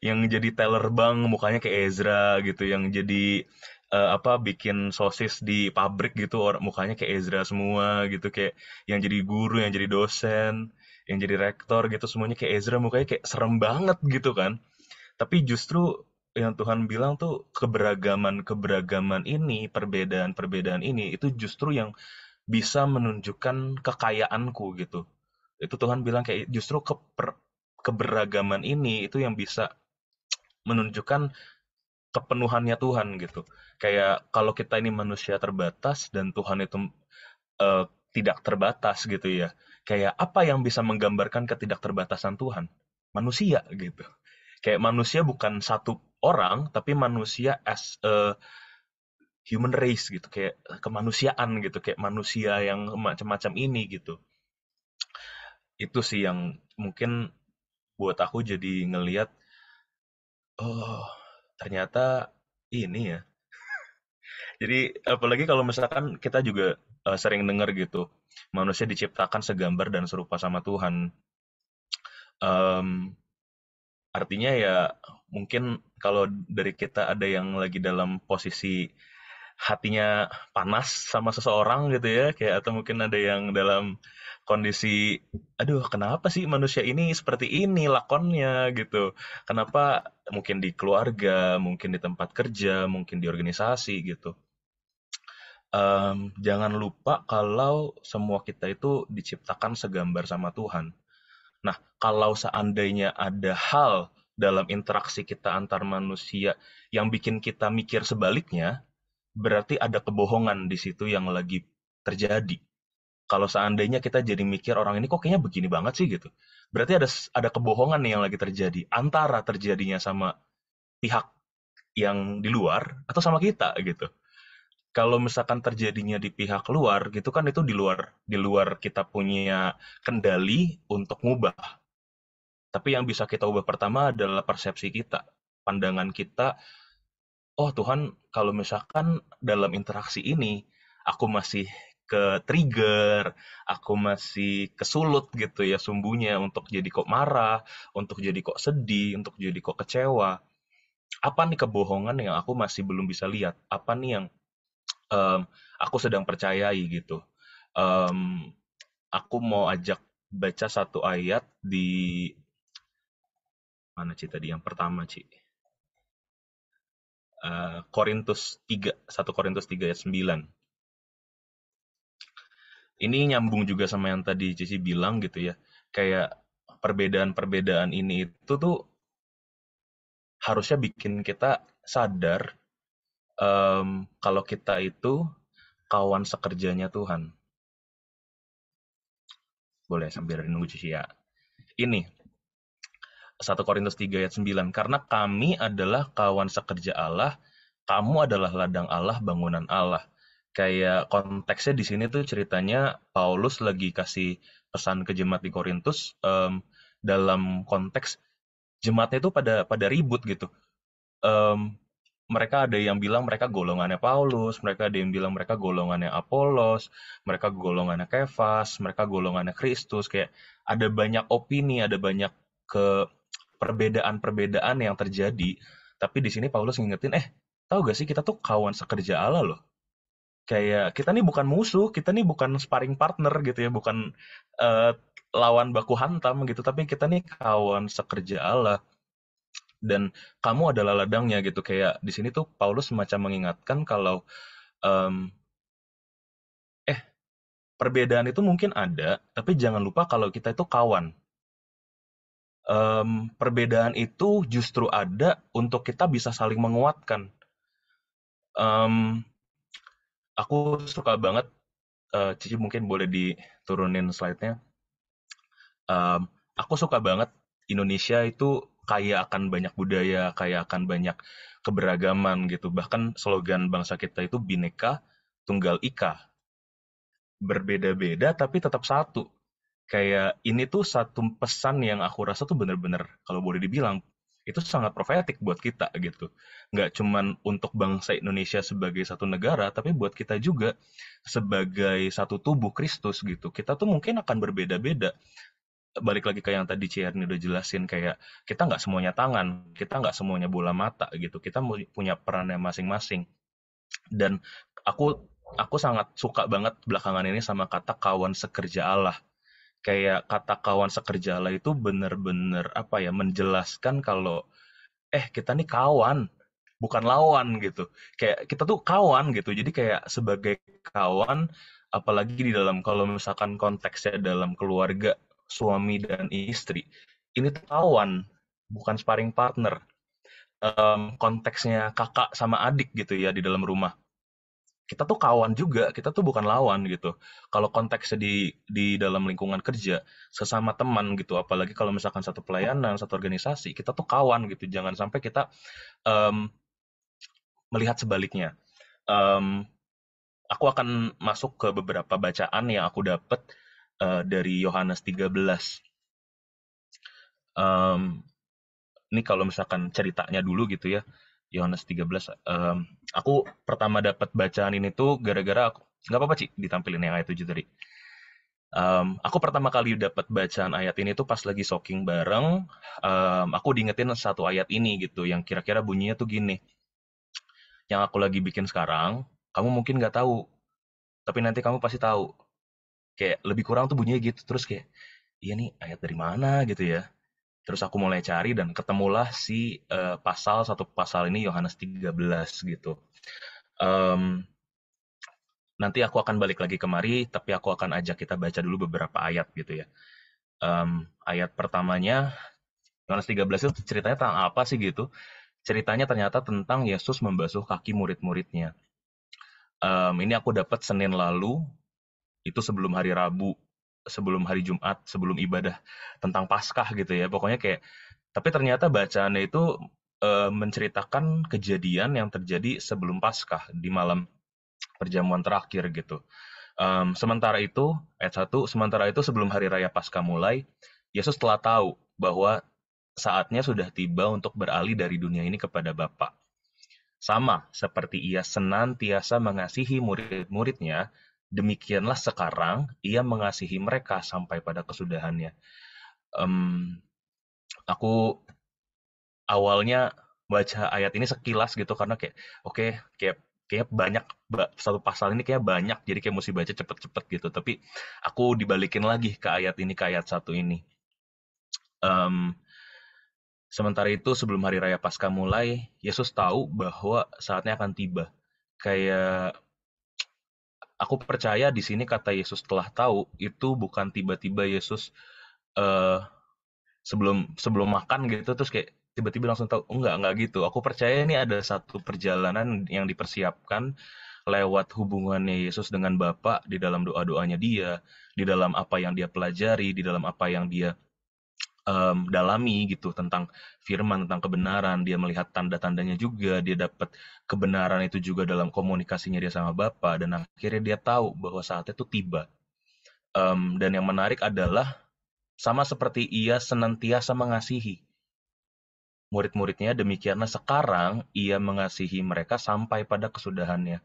Yang jadi teller bang mukanya kayak Ezra gitu, yang jadi uh, apa bikin sosis di pabrik gitu orang mukanya kayak Ezra semua gitu kayak yang jadi guru, yang jadi dosen yang jadi rektor gitu semuanya kayak Ezra mukanya kayak serem banget gitu kan tapi justru yang Tuhan bilang tuh keberagaman-keberagaman ini, perbedaan-perbedaan ini itu justru yang bisa menunjukkan kekayaanku gitu. Itu Tuhan bilang kayak justru keper, keberagaman ini itu yang bisa menunjukkan kepenuhannya Tuhan gitu. Kayak kalau kita ini manusia terbatas dan Tuhan itu uh, tidak terbatas gitu ya kayak apa yang bisa menggambarkan ketidakterbatasan Tuhan? Manusia gitu. Kayak manusia bukan satu orang, tapi manusia as a human race gitu, kayak kemanusiaan gitu, kayak manusia yang macam-macam ini gitu. Itu sih yang mungkin buat aku jadi ngeliat, oh ternyata ini ya. jadi apalagi kalau misalkan kita juga uh, sering dengar gitu manusia diciptakan segambar dan serupa sama Tuhan um, artinya ya mungkin kalau dari kita ada yang lagi dalam posisi hatinya panas sama seseorang gitu ya kayak atau mungkin ada yang dalam kondisi aduh kenapa sih manusia ini seperti ini lakonnya gitu kenapa mungkin di keluarga mungkin di tempat kerja mungkin di organisasi gitu um, jangan lupa kalau semua kita itu diciptakan segambar sama Tuhan. Nah, kalau seandainya ada hal dalam interaksi kita antar manusia yang bikin kita mikir sebaliknya, berarti ada kebohongan di situ yang lagi terjadi. Kalau seandainya kita jadi mikir orang ini kok kayaknya begini banget sih gitu. Berarti ada ada kebohongan nih yang lagi terjadi antara terjadinya sama pihak yang di luar atau sama kita gitu kalau misalkan terjadinya di pihak luar gitu kan itu di luar di luar kita punya kendali untuk ngubah. Tapi yang bisa kita ubah pertama adalah persepsi kita, pandangan kita. Oh Tuhan, kalau misalkan dalam interaksi ini aku masih ke trigger, aku masih kesulut gitu ya sumbunya untuk jadi kok marah, untuk jadi kok sedih, untuk jadi kok kecewa. Apa nih kebohongan yang aku masih belum bisa lihat? Apa nih yang um, aku sedang percayai gitu. Um, aku mau ajak baca satu ayat di mana sih tadi yang pertama Ci. Uh, Korintus 3 1 Korintus 3 ayat 9 ini nyambung juga sama yang tadi Cici bilang gitu ya. Kayak perbedaan-perbedaan ini itu tuh harusnya bikin kita sadar um, kalau kita itu kawan sekerjanya Tuhan. Boleh sambil nunggu cuci ya. Ini 1 Korintus 3 ayat 9 karena kami adalah kawan sekerja Allah, kamu adalah ladang Allah, bangunan Allah. Kayak konteksnya di sini tuh ceritanya Paulus lagi kasih pesan ke jemaat di Korintus um, dalam konteks jemaatnya itu pada pada ribut gitu. Um, mereka ada yang bilang mereka golongannya Paulus, mereka ada yang bilang mereka golongannya Apolos, mereka golongannya Kefas, mereka golongannya Kristus. Kayak ada banyak opini, ada banyak ke perbedaan-perbedaan yang terjadi. Tapi di sini Paulus ngingetin, eh, tahu gak sih kita tuh kawan sekerja Allah loh. Kayak kita nih bukan musuh, kita nih bukan sparring partner gitu ya, bukan uh, lawan baku hantam gitu, tapi kita nih kawan sekerja Allah dan kamu adalah ladangnya gitu kayak di sini tuh Paulus semacam mengingatkan kalau um, eh perbedaan itu mungkin ada tapi jangan lupa kalau kita itu kawan um, perbedaan itu justru ada untuk kita bisa saling menguatkan um, aku suka banget uh, Cici mungkin boleh diturunin slide-nya um, aku suka banget Indonesia itu kaya akan banyak budaya, kaya akan banyak keberagaman gitu. Bahkan slogan bangsa kita itu bineka tunggal ika. Berbeda-beda tapi tetap satu. Kayak ini tuh satu pesan yang aku rasa tuh bener-bener kalau boleh dibilang itu sangat profetik buat kita gitu. Nggak cuman untuk bangsa Indonesia sebagai satu negara, tapi buat kita juga sebagai satu tubuh Kristus gitu. Kita tuh mungkin akan berbeda-beda balik lagi ke yang tadi Ciarni udah jelasin kayak kita nggak semuanya tangan, kita nggak semuanya bola mata gitu. Kita punya perannya masing-masing. Dan aku aku sangat suka banget belakangan ini sama kata kawan sekerja Allah. Kayak kata kawan sekerja Allah itu bener-bener apa ya menjelaskan kalau eh kita nih kawan bukan lawan gitu. Kayak kita tuh kawan gitu. Jadi kayak sebagai kawan apalagi di dalam kalau misalkan konteksnya dalam keluarga suami dan istri ini kawan bukan sparring partner um, konteksnya kakak sama adik gitu ya di dalam rumah kita tuh kawan juga kita tuh bukan lawan gitu kalau konteksnya di di dalam lingkungan kerja sesama teman gitu apalagi kalau misalkan satu pelayanan satu organisasi kita tuh kawan gitu jangan sampai kita um, melihat sebaliknya um, aku akan masuk ke beberapa bacaan yang aku dapat uh, dari Yohanes 13. Um, ini kalau misalkan ceritanya dulu gitu ya, Yohanes 13. Um, aku pertama dapat bacaan ini tuh gara-gara aku nggak apa-apa sih ditampilin yang ayat 7 tadi. Um, aku pertama kali dapat bacaan ayat ini tuh pas lagi shocking bareng, um, aku diingetin satu ayat ini gitu, yang kira-kira bunyinya tuh gini. Yang aku lagi bikin sekarang, kamu mungkin nggak tahu, tapi nanti kamu pasti tahu kayak lebih kurang tuh bunyinya gitu terus kayak iya nih ayat dari mana gitu ya terus aku mulai cari dan ketemulah si uh, pasal satu pasal ini Yohanes 13 gitu um, nanti aku akan balik lagi kemari tapi aku akan ajak kita baca dulu beberapa ayat gitu ya um, ayat pertamanya Yohanes 13 itu ceritanya tentang apa sih gitu ceritanya ternyata tentang Yesus membasuh kaki murid-muridnya um, ini aku dapat Senin lalu itu sebelum hari Rabu, sebelum hari Jumat, sebelum ibadah tentang Paskah gitu ya. Pokoknya kayak tapi ternyata bacaannya itu e, menceritakan kejadian yang terjadi sebelum Paskah di malam perjamuan terakhir gitu. Um, sementara itu ayat 1 sementara itu sebelum hari raya Paskah mulai, Yesus telah tahu bahwa saatnya sudah tiba untuk beralih dari dunia ini kepada Bapa. Sama seperti ia senantiasa mengasihi murid-muridnya, Demikianlah sekarang ia mengasihi mereka sampai pada kesudahannya. Um, aku awalnya baca ayat ini sekilas gitu karena kayak oke okay, kayak kayak banyak satu pasal ini kayak banyak jadi kayak mesti baca cepet-cepet gitu tapi aku dibalikin lagi ke ayat ini ke ayat satu ini um, sementara itu sebelum hari raya pasca mulai Yesus tahu bahwa saatnya akan tiba kayak Aku percaya di sini kata Yesus telah tahu itu bukan tiba-tiba Yesus uh, sebelum sebelum makan gitu terus kayak tiba-tiba langsung tahu oh, enggak enggak gitu. Aku percaya ini ada satu perjalanan yang dipersiapkan lewat hubungannya Yesus dengan Bapa di dalam doa-doanya dia, di dalam apa yang dia pelajari, di dalam apa yang dia um, dalami gitu tentang firman tentang kebenaran dia melihat tanda-tandanya juga dia dapat kebenaran itu juga dalam komunikasinya dia sama Bapa dan akhirnya dia tahu bahwa saatnya itu tiba um, dan yang menarik adalah sama seperti ia senantiasa mengasihi murid-muridnya demikianlah sekarang ia mengasihi mereka sampai pada kesudahannya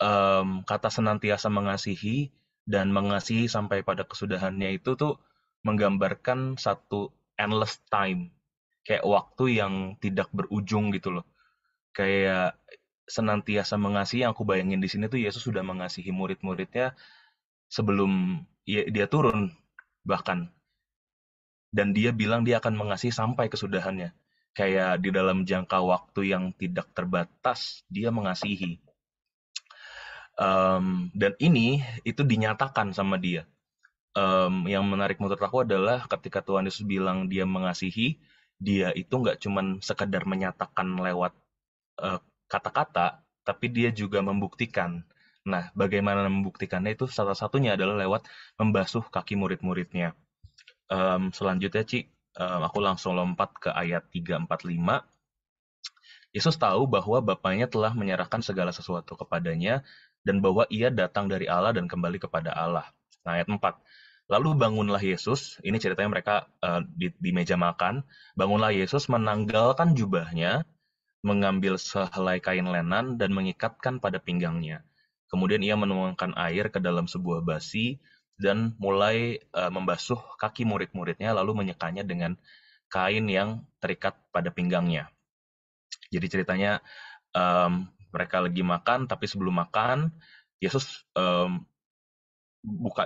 um, kata senantiasa mengasihi dan mengasihi sampai pada kesudahannya itu tuh menggambarkan satu endless time kayak waktu yang tidak berujung gitu loh kayak senantiasa mengasihi yang aku bayangin di sini tuh Yesus sudah mengasihi murid-muridnya sebelum ya, dia turun bahkan dan dia bilang dia akan mengasihi sampai kesudahannya kayak di dalam jangka waktu yang tidak terbatas dia mengasihi um, dan ini itu dinyatakan sama dia um, yang menarik menurut aku adalah ketika Tuhan Yesus bilang dia mengasihi, dia itu nggak cuma sekedar menyatakan lewat eh, kata-kata, uh, tapi dia juga membuktikan. Nah, bagaimana membuktikannya itu salah satunya adalah lewat membasuh kaki murid-muridnya. Um, selanjutnya, Ci, um, aku langsung lompat ke ayat 345. Yesus tahu bahwa Bapaknya telah menyerahkan segala sesuatu kepadanya dan bahwa ia datang dari Allah dan kembali kepada Allah. Nah, ayat 4. Lalu bangunlah Yesus, ini ceritanya mereka uh, di, di meja makan, bangunlah Yesus menanggalkan jubahnya, mengambil sehelai kain lenan dan mengikatkan pada pinggangnya. Kemudian ia menuangkan air ke dalam sebuah basi dan mulai uh, membasuh kaki murid-muridnya lalu menyekanya dengan kain yang terikat pada pinggangnya. Jadi ceritanya um, mereka lagi makan tapi sebelum makan Yesus um, buka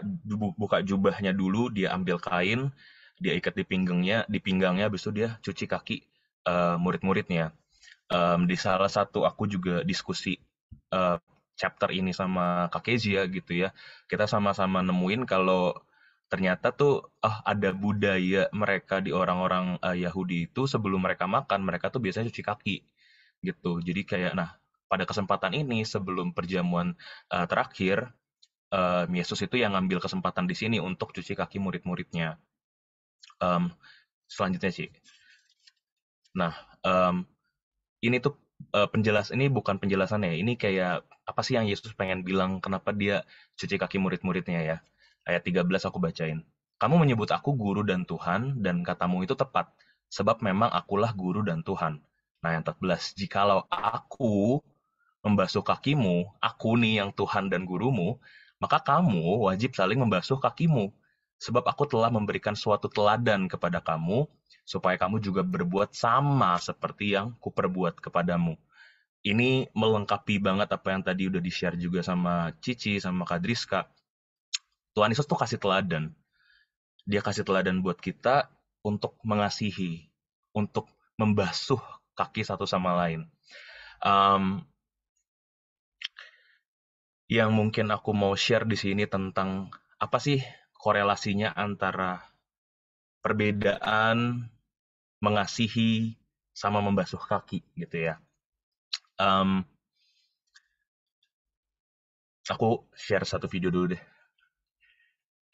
buka jubahnya dulu dia ambil kain dia ikat di pinggangnya di pinggangnya habis itu dia cuci kaki uh, murid-muridnya um, di salah satu aku juga diskusi uh, chapter ini sama Kak Kezia gitu ya kita sama-sama nemuin kalau ternyata tuh ah ada budaya mereka di orang-orang uh, Yahudi itu sebelum mereka makan mereka tuh biasanya cuci kaki gitu jadi kayak nah pada kesempatan ini sebelum perjamuan uh, terakhir um, Yesus itu yang ngambil kesempatan di sini untuk cuci kaki murid-muridnya. Um, selanjutnya sih. Nah, um, ini tuh uh, penjelas ini bukan penjelasannya. Ini kayak apa sih yang Yesus pengen bilang kenapa dia cuci kaki murid-muridnya ya. Ayat 13 aku bacain. Kamu menyebut aku guru dan Tuhan dan katamu itu tepat sebab memang akulah guru dan Tuhan. Nah, yang 14, jikalau aku membasuh kakimu, aku nih yang Tuhan dan gurumu, maka kamu wajib saling membasuh kakimu. Sebab aku telah memberikan suatu teladan kepada kamu, supaya kamu juga berbuat sama seperti yang kuperbuat kepadamu. Ini melengkapi banget apa yang tadi udah di-share juga sama Cici, sama Kadriska. Tuhan Yesus tuh kasih teladan. Dia kasih teladan buat kita untuk mengasihi, untuk membasuh kaki satu sama lain. Um, yang mungkin aku mau share di sini tentang apa sih korelasinya antara perbedaan mengasihi sama membasuh kaki gitu ya. Um, aku share satu video dulu deh.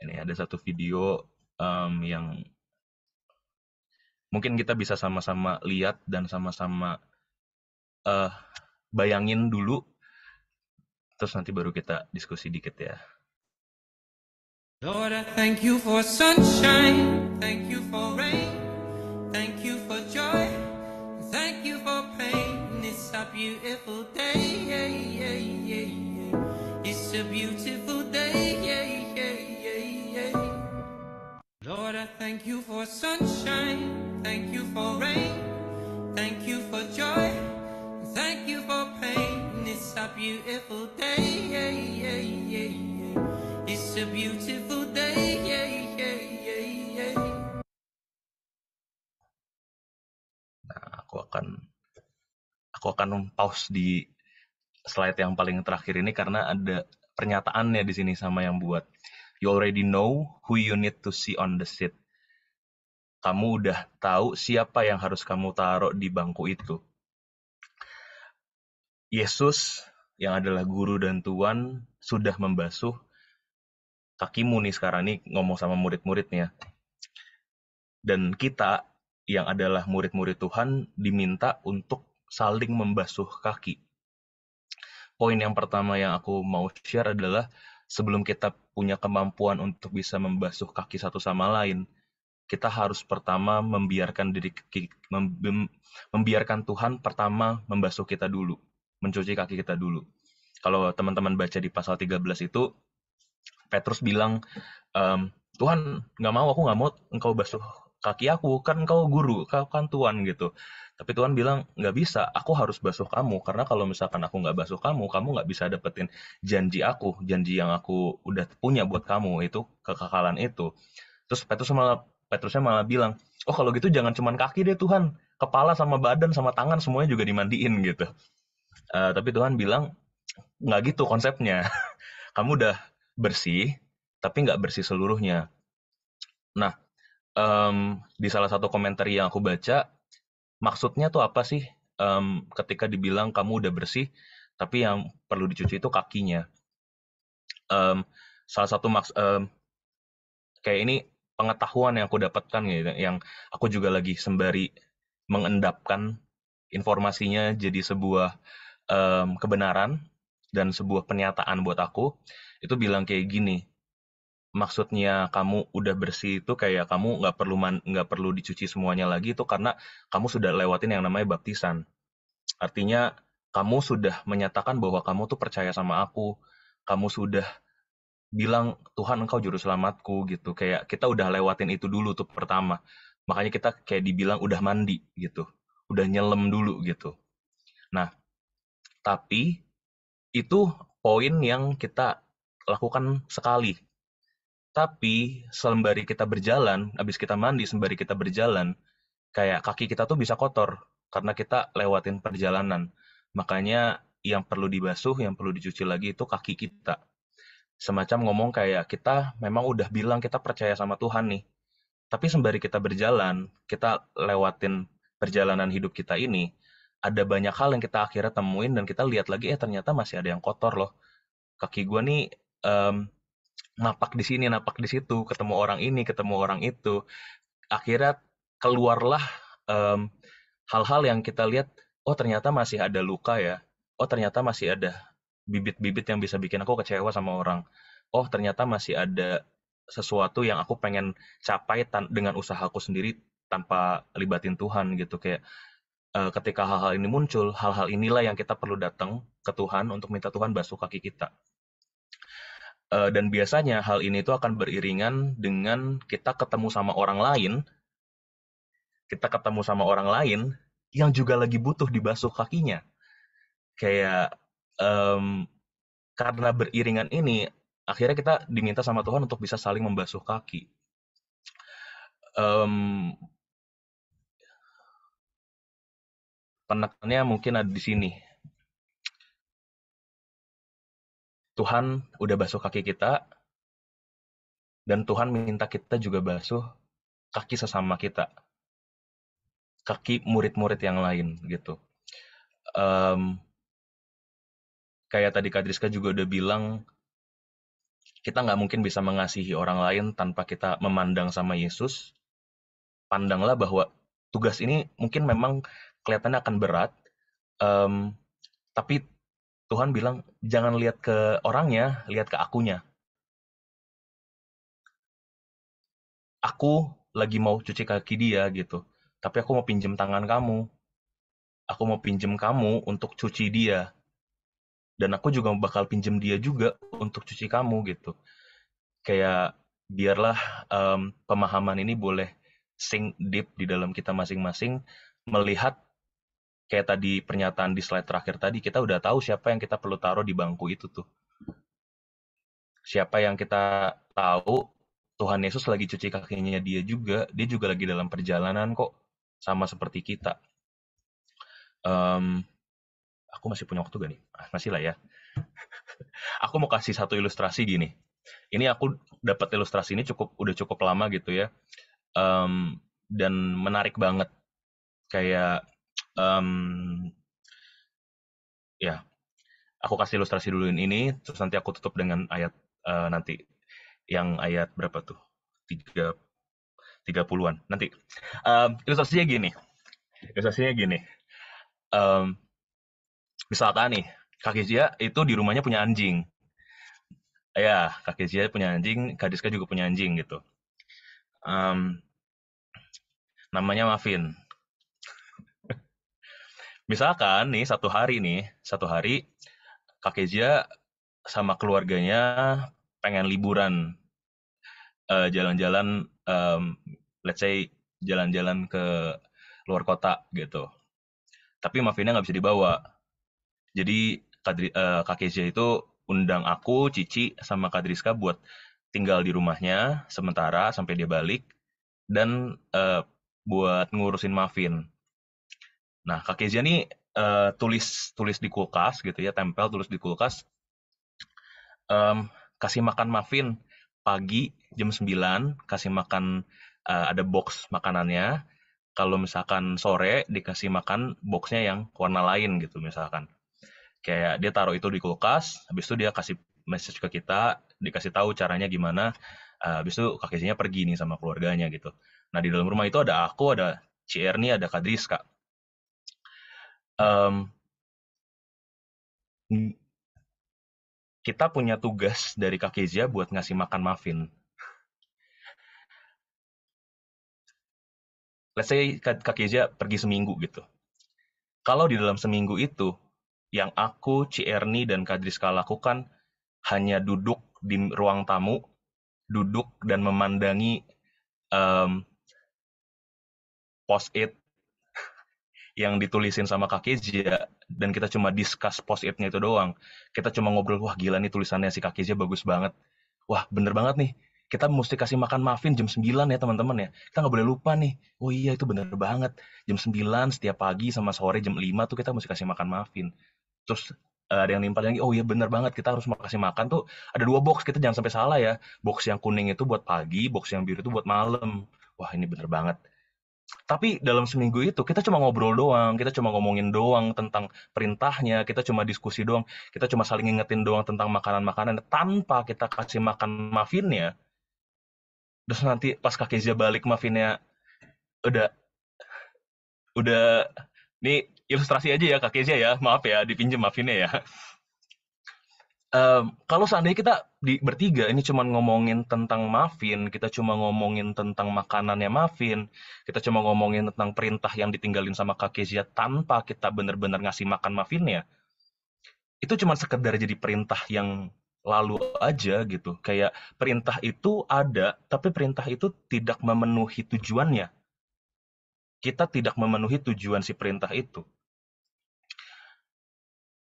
Ini ada satu video um, yang mungkin kita bisa sama-sama lihat dan sama-sama uh, bayangin dulu Terus nanti baru kita diskusi dikit ya. Lord, I thank you for sunshine, thank you for rain, thank you for joy, thank you for pain. It's a beautiful day, yeah, yeah, yeah, yeah. It's a beautiful day, yeah, yeah, yeah, yeah. Lord, I thank you for sunshine, thank you for rain, thank you for joy, thank you for pain. It's a beautiful day, yeah, yeah, yeah, yeah. It's a beautiful day, yeah, yeah, yeah, Nah, aku akan aku akan pause di slide yang paling terakhir ini karena ada pernyataannya di sini sama yang buat. You already know who you need to see on the seat. Kamu udah tahu siapa yang harus kamu taruh di bangku itu Yesus yang adalah guru dan Tuhan sudah membasuh kakimu nih sekarang nih ngomong sama murid-muridnya. Dan kita yang adalah murid-murid Tuhan diminta untuk saling membasuh kaki. Poin yang pertama yang aku mau share adalah sebelum kita punya kemampuan untuk bisa membasuh kaki satu sama lain, kita harus pertama membiarkan diri membiarkan Tuhan pertama membasuh kita dulu mencuci kaki kita dulu. Kalau teman-teman baca di pasal 13 itu, Petrus bilang, ehm, Tuhan nggak mau, aku nggak mau engkau basuh kaki aku, kan engkau guru, kau kan Tuhan gitu. Tapi Tuhan bilang, nggak bisa, aku harus basuh kamu, karena kalau misalkan aku nggak basuh kamu, kamu nggak bisa dapetin janji aku, janji yang aku udah punya buat kamu, itu kekekalan itu. Terus Petrus malah, Petrusnya malah bilang, oh kalau gitu jangan cuman kaki deh Tuhan, kepala sama badan sama tangan semuanya juga dimandiin gitu. Uh, tapi Tuhan bilang nggak gitu konsepnya. Kamu udah bersih, tapi nggak bersih seluruhnya. Nah, um, di salah satu komentar yang aku baca, maksudnya tuh apa sih um, ketika dibilang kamu udah bersih, tapi yang perlu dicuci itu kakinya. Um, salah satu maks um, kayak ini pengetahuan yang aku dapatkan gitu, yang aku juga lagi sembari mengendapkan informasinya jadi sebuah um, kebenaran dan sebuah pernyataan buat aku itu bilang kayak gini maksudnya kamu udah bersih itu kayak kamu nggak perlu nggak perlu dicuci semuanya lagi itu karena kamu sudah lewatin yang namanya baptisan artinya kamu sudah menyatakan bahwa kamu tuh percaya sama aku kamu sudah bilang Tuhan engkau juru selamatku gitu kayak kita udah lewatin itu dulu tuh pertama makanya kita kayak dibilang udah mandi gitu udah nyelam dulu gitu nah tapi itu poin yang kita lakukan sekali. Tapi sembari kita berjalan, habis kita mandi sembari kita berjalan, kayak kaki kita tuh bisa kotor karena kita lewatin perjalanan. Makanya yang perlu dibasuh, yang perlu dicuci lagi itu kaki kita. Semacam ngomong kayak kita memang udah bilang kita percaya sama Tuhan nih. Tapi sembari kita berjalan, kita lewatin perjalanan hidup kita ini, ada banyak hal yang kita akhirnya temuin dan kita lihat lagi eh ternyata masih ada yang kotor loh kaki gue nih um, napak di sini napak di situ ketemu orang ini ketemu orang itu akhirnya keluarlah hal hal-hal yang kita lihat oh ternyata masih ada luka ya oh ternyata masih ada bibit-bibit yang bisa bikin aku kecewa sama orang oh ternyata masih ada sesuatu yang aku pengen capai tan- dengan usahaku sendiri tanpa libatin Tuhan gitu kayak uh, ketika hal-hal ini muncul, hal-hal inilah yang kita perlu datang ke Tuhan untuk minta Tuhan basuh kaki kita. Uh, dan biasanya hal ini itu akan beriringan dengan kita ketemu sama orang lain, kita ketemu sama orang lain yang juga lagi butuh dibasuh kakinya. Kayak um, karena beriringan ini, akhirnya kita diminta sama Tuhan untuk bisa saling membasuh kaki. Um, penekannya mungkin ada di sini. Tuhan udah basuh kaki kita, dan Tuhan minta kita juga basuh kaki sesama kita, kaki murid-murid yang lain gitu. Um, kayak tadi Kadriska juga udah bilang, kita nggak mungkin bisa mengasihi orang lain tanpa kita memandang sama Yesus. Pandanglah bahwa tugas ini mungkin memang kelihatannya akan berat, um, tapi Tuhan bilang jangan lihat ke orangnya, lihat ke akunya. Aku lagi mau cuci kaki dia gitu, tapi aku mau pinjem tangan kamu. Aku mau pinjem kamu untuk cuci dia. Dan aku juga bakal pinjem dia juga untuk cuci kamu gitu. Kayak biarlah um, pemahaman ini boleh sink deep di dalam kita masing-masing melihat kayak tadi pernyataan di slide terakhir tadi kita udah tahu siapa yang kita perlu taruh di bangku itu tuh. Siapa yang kita tahu Tuhan Yesus lagi cuci kakinya dia juga, dia juga lagi dalam perjalanan kok sama seperti kita. Um, aku masih punya waktu gak nih? Ah, masih lah ya. aku mau kasih satu ilustrasi gini. Ini aku dapat ilustrasi ini cukup udah cukup lama gitu ya. Um, dan menarik banget. Kayak um, ya aku kasih ilustrasi dulu ini terus nanti aku tutup dengan ayat uh, nanti yang ayat berapa tuh tiga tiga puluhan nanti um, ilustrasinya gini ilustrasinya gini um, misalkan nih kaki Zia itu di rumahnya punya anjing ya kaki Zia punya anjing Kadiska juga punya anjing gitu um, namanya Mavin Misalkan nih satu hari nih, satu hari Kakek sama keluarganya pengen liburan jalan eh, jalan-jalan um, let's say jalan-jalan ke luar kota gitu. Tapi Mavina nggak bisa dibawa. Jadi Kadri, uh, itu undang aku, Cici, sama Kadriska buat tinggal di rumahnya sementara sampai dia balik dan uh, buat ngurusin Mavin. Nah, Kak Kezia nih uh, tulis tulis di kulkas gitu ya, tempel tulis di kulkas. Um, kasih makan muffin pagi jam 9, kasih makan uh, ada box makanannya. Kalau misalkan sore dikasih makan boxnya yang warna lain gitu misalkan. Kayak dia taruh itu di kulkas, habis itu dia kasih message ke kita, dikasih tahu caranya gimana. Uh, habis itu kakeknya pergi nih sama keluarganya gitu. Nah di dalam rumah itu ada aku, ada Cierni, ada kadris kak um, kita punya tugas dari Kak Kezia buat ngasih makan muffin. Let's say Kak Kezia pergi seminggu gitu. Kalau di dalam seminggu itu, yang aku, Erni, dan Kadriska lakukan hanya duduk di ruang tamu, duduk dan memandangi um, post-it yang ditulisin sama Kak Kezia ya, dan kita cuma discuss post it-nya itu doang. Kita cuma ngobrol, wah gila nih tulisannya si Kak Kezia bagus banget. Wah bener banget nih, kita mesti kasih makan muffin jam 9 ya teman-teman ya. Kita nggak boleh lupa nih. Oh iya itu bener banget. Jam 9 setiap pagi sama sore jam 5 tuh kita mesti kasih makan muffin. Terus eh, ada yang nimpal lagi, oh iya bener banget kita harus kasih makan tuh ada dua box kita jangan sampai salah ya box yang kuning itu buat pagi box yang biru itu buat malam wah ini bener banget tapi dalam seminggu itu kita cuma ngobrol doang, kita cuma ngomongin doang tentang perintahnya, kita cuma diskusi doang, kita cuma saling ngingetin doang tentang makanan-makanan tanpa kita kasih makan muffinnya. Terus nanti pas kakek Zia balik muffinnya udah udah ini ilustrasi aja ya kakek Zia ya, maaf ya dipinjam muffinnya ya. Um, kalau seandainya kita di bertiga ini cuma ngomongin tentang muffin, kita cuma ngomongin tentang makanannya muffin, kita cuma ngomongin tentang perintah yang ditinggalin sama Kak Kezia tanpa kita benar-benar ngasih makan muffinnya, itu cuma sekedar jadi perintah yang lalu aja gitu. Kayak perintah itu ada, tapi perintah itu tidak memenuhi tujuannya. Kita tidak memenuhi tujuan si perintah itu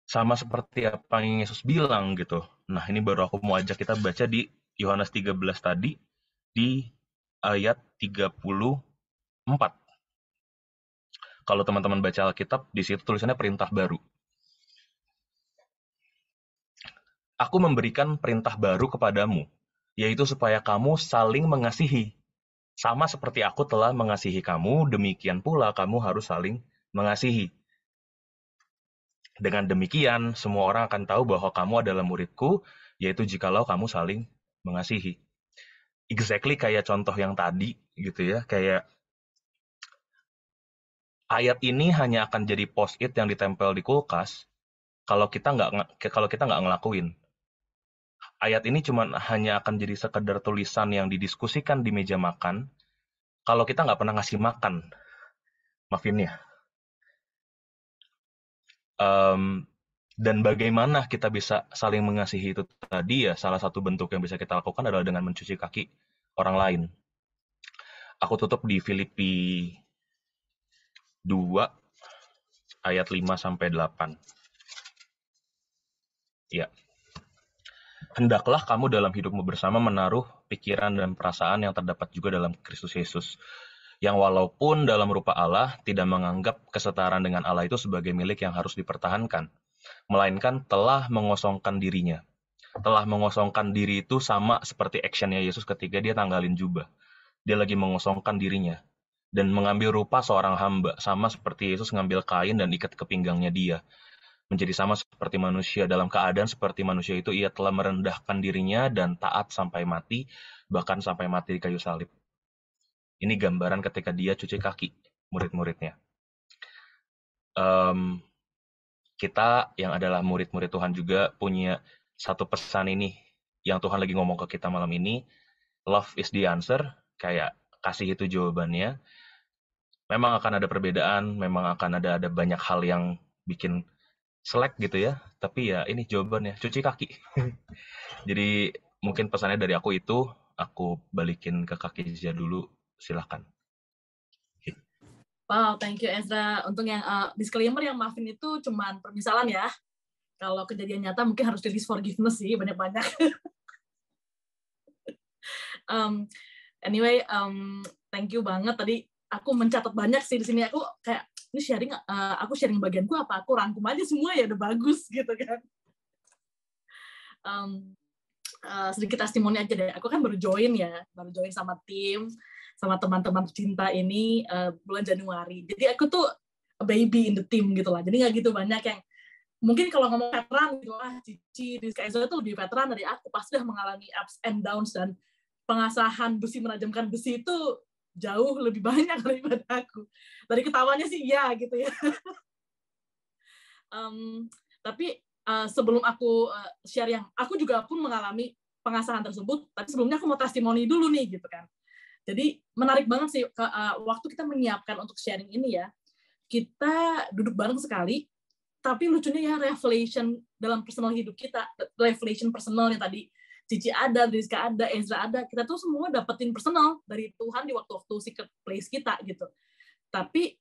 sama seperti apa yang Yesus bilang gitu. Nah, ini baru aku mau ajak kita baca di Yohanes 13 tadi di ayat 34. Kalau teman-teman baca Alkitab, di situ tulisannya perintah baru. Aku memberikan perintah baru kepadamu, yaitu supaya kamu saling mengasihi. Sama seperti aku telah mengasihi kamu, demikian pula kamu harus saling mengasihi dengan demikian, semua orang akan tahu bahwa kamu adalah muridku, yaitu jikalau kamu saling mengasihi. Exactly kayak contoh yang tadi, gitu ya. Kayak ayat ini hanya akan jadi post-it yang ditempel di kulkas kalau kita nggak kalau kita nggak ngelakuin. Ayat ini cuma hanya akan jadi sekedar tulisan yang didiskusikan di meja makan kalau kita nggak pernah ngasih makan. Maafin ya um, dan bagaimana kita bisa saling mengasihi itu tadi ya salah satu bentuk yang bisa kita lakukan adalah dengan mencuci kaki orang lain. Aku tutup di Filipi 2 ayat 5 sampai 8. Ya. Hendaklah kamu dalam hidupmu bersama menaruh pikiran dan perasaan yang terdapat juga dalam Kristus Yesus yang walaupun dalam rupa Allah tidak menganggap kesetaraan dengan Allah itu sebagai milik yang harus dipertahankan, melainkan telah mengosongkan dirinya. Telah mengosongkan diri itu sama seperti actionnya Yesus ketika dia tanggalin jubah. Dia lagi mengosongkan dirinya dan mengambil rupa seorang hamba, sama seperti Yesus mengambil kain dan ikat ke pinggangnya dia. Menjadi sama seperti manusia, dalam keadaan seperti manusia itu ia telah merendahkan dirinya dan taat sampai mati, bahkan sampai mati di kayu salib. Ini gambaran ketika dia cuci kaki murid-muridnya. Um, kita yang adalah murid-murid Tuhan juga punya satu pesan ini yang Tuhan lagi ngomong ke kita malam ini. Love is the answer, kayak kasih itu jawabannya. Memang akan ada perbedaan, memang akan ada ada banyak hal yang bikin selek gitu ya. Tapi ya ini jawabannya, cuci kaki. Jadi mungkin pesannya dari aku itu, aku balikin ke kaki Zia dulu silahkan. Wow, thank you Ezra. Untuk yang uh, disclaimer yang maafin itu cuman permisalan ya. Kalau kejadian nyata mungkin harus jadi forgiveness sih banyak-banyak. um, anyway, um, thank you banget tadi aku mencatat banyak sih di sini aku kayak ini sharing uh, aku sharing bagianku apa aku rangkum aja semua ya udah bagus gitu kan um, uh, sedikit testimoni aja deh aku kan baru join ya baru join sama tim sama teman-teman cinta ini uh, bulan Januari. Jadi aku tuh a baby in the team gitu lah. Jadi nggak gitu banyak yang mungkin kalau ngomong veteran gitu lah, Cici, Rizka Ezo itu lebih veteran dari aku. Pasti udah mengalami ups and downs dan pengasahan besi menajamkan besi itu jauh lebih banyak daripada aku. Dari ketawanya sih iya gitu ya. um, tapi uh, sebelum aku uh, share yang aku juga pun mengalami pengasahan tersebut tapi sebelumnya aku mau testimoni dulu nih gitu kan jadi menarik banget sih ke, uh, waktu kita menyiapkan untuk sharing ini ya. Kita duduk bareng sekali, tapi lucunya ya revelation dalam personal hidup kita, revelation personal yang tadi Cici ada, Rizka ada, Ezra ada, kita tuh semua dapetin personal dari Tuhan di waktu-waktu secret place kita gitu. Tapi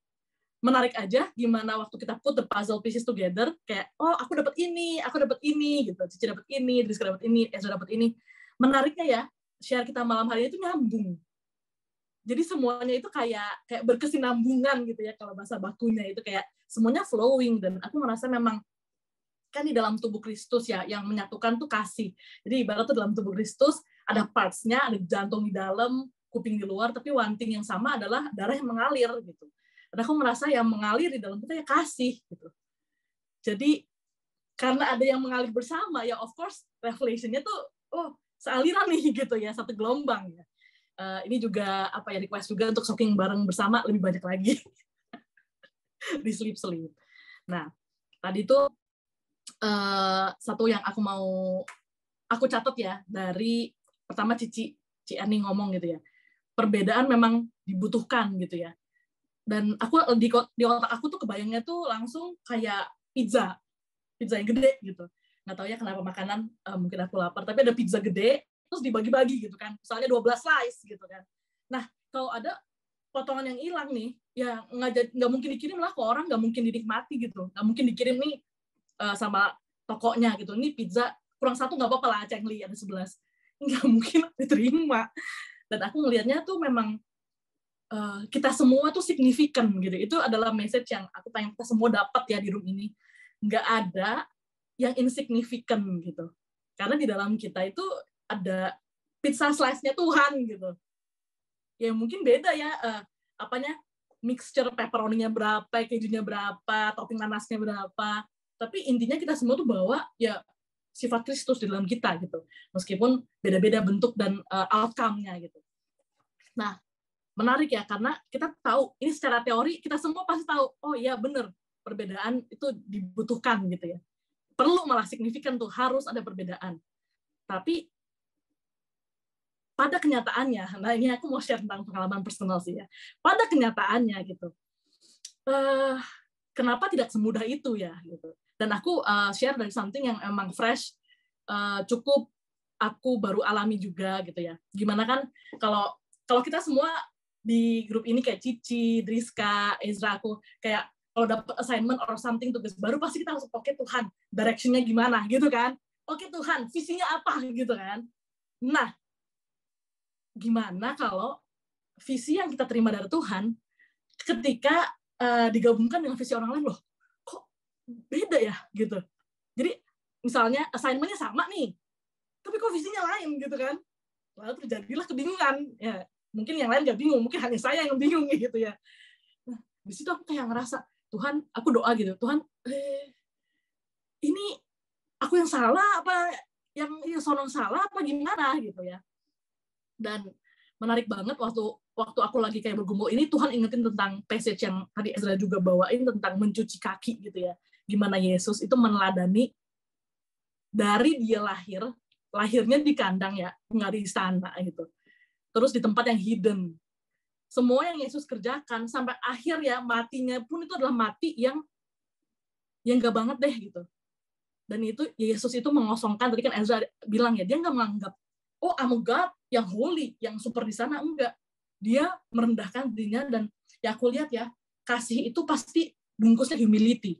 menarik aja gimana waktu kita put the puzzle pieces together kayak oh aku dapat ini, aku dapat ini gitu, Cici dapat ini, Rizka dapat ini, Ezra dapat ini. Menariknya ya, share kita malam hari itu nyambung jadi semuanya itu kayak kayak berkesinambungan gitu ya kalau bahasa bakunya itu kayak semuanya flowing dan aku merasa memang kan di dalam tubuh Kristus ya yang menyatukan tuh kasih jadi ibarat tuh dalam tubuh Kristus ada partsnya ada jantung di dalam kuping di luar tapi one thing yang sama adalah darah yang mengalir gitu dan aku merasa yang mengalir di dalam kita ya kasih gitu jadi karena ada yang mengalir bersama ya of course revelationnya tuh oh sealiran nih gitu ya satu gelombang ya uh, ini juga apa ya request juga untuk shocking bareng bersama lebih banyak lagi di sleep sleep. Nah tadi itu uh, eh, satu yang aku mau aku catat ya dari pertama Cici Ciani ngomong gitu ya perbedaan memang dibutuhkan gitu ya dan aku di, di otak aku tuh kebayangnya tuh langsung kayak pizza pizza yang gede gitu nggak tahu ya kenapa makanan uh, mungkin aku lapar tapi ada pizza gede terus dibagi-bagi gitu kan misalnya 12 slice gitu kan nah kalau ada potongan yang hilang nih ya nggak nggak mungkin dikirim lah ke orang nggak mungkin dinikmati gitu nggak mungkin dikirim nih uh, sama tokonya gitu ini pizza kurang satu nggak apa-apa lah cengli ada sebelas nggak mungkin diterima dan aku ngelihatnya tuh memang uh, kita semua tuh signifikan gitu itu adalah message yang aku pengen kita semua dapat ya di room ini nggak ada yang insignifikan gitu karena di dalam kita itu ada pizza slice-nya Tuhan gitu. Ya mungkin beda ya uh, apanya mixture pepperoninya berapa, kejunya berapa, topping nanasnya berapa. Tapi intinya kita semua tuh bawa ya sifat Kristus di dalam kita gitu. Meskipun beda-beda bentuk dan uh, outcome-nya gitu. Nah, menarik ya karena kita tahu ini secara teori kita semua pasti tahu, oh iya benar, perbedaan itu dibutuhkan gitu ya. Perlu malah signifikan tuh harus ada perbedaan. Tapi pada kenyataannya, nah ini aku mau share tentang pengalaman personal sih ya. Pada kenyataannya gitu, uh, kenapa tidak semudah itu ya gitu. Dan aku uh, share dari something yang emang fresh, uh, cukup aku baru alami juga gitu ya. Gimana kan kalau kalau kita semua di grup ini kayak Cici, Driska, Ezra aku kayak kalau dapat assignment or something tugas baru pasti kita harus oke Tuhan directionnya gimana gitu kan oke Tuhan visinya apa gitu kan nah gimana kalau visi yang kita terima dari Tuhan ketika uh, digabungkan dengan visi orang lain loh kok beda ya gitu jadi misalnya assignmentnya sama nih tapi kok visinya lain gitu kan lalu terjadilah kebingungan ya mungkin yang lain gak bingung mungkin hanya saya yang bingung gitu ya nah di situ aku kayak ngerasa Tuhan aku doa gitu Tuhan eh, ini aku yang salah apa yang yang salah apa gimana gitu ya dan menarik banget waktu waktu aku lagi kayak bergumul ini Tuhan ingetin tentang passage yang tadi Ezra juga bawain tentang mencuci kaki gitu ya gimana Yesus itu meneladani dari dia lahir lahirnya di kandang ya nggak di istana gitu terus di tempat yang hidden semua yang Yesus kerjakan sampai akhir ya matinya pun itu adalah mati yang yang gak banget deh gitu dan itu Yesus itu mengosongkan tadi kan Ezra bilang ya dia nggak menganggap oh I'm a yang holy, yang super di sana enggak. Dia merendahkan dirinya dan ya aku lihat ya, kasih itu pasti bungkusnya humility.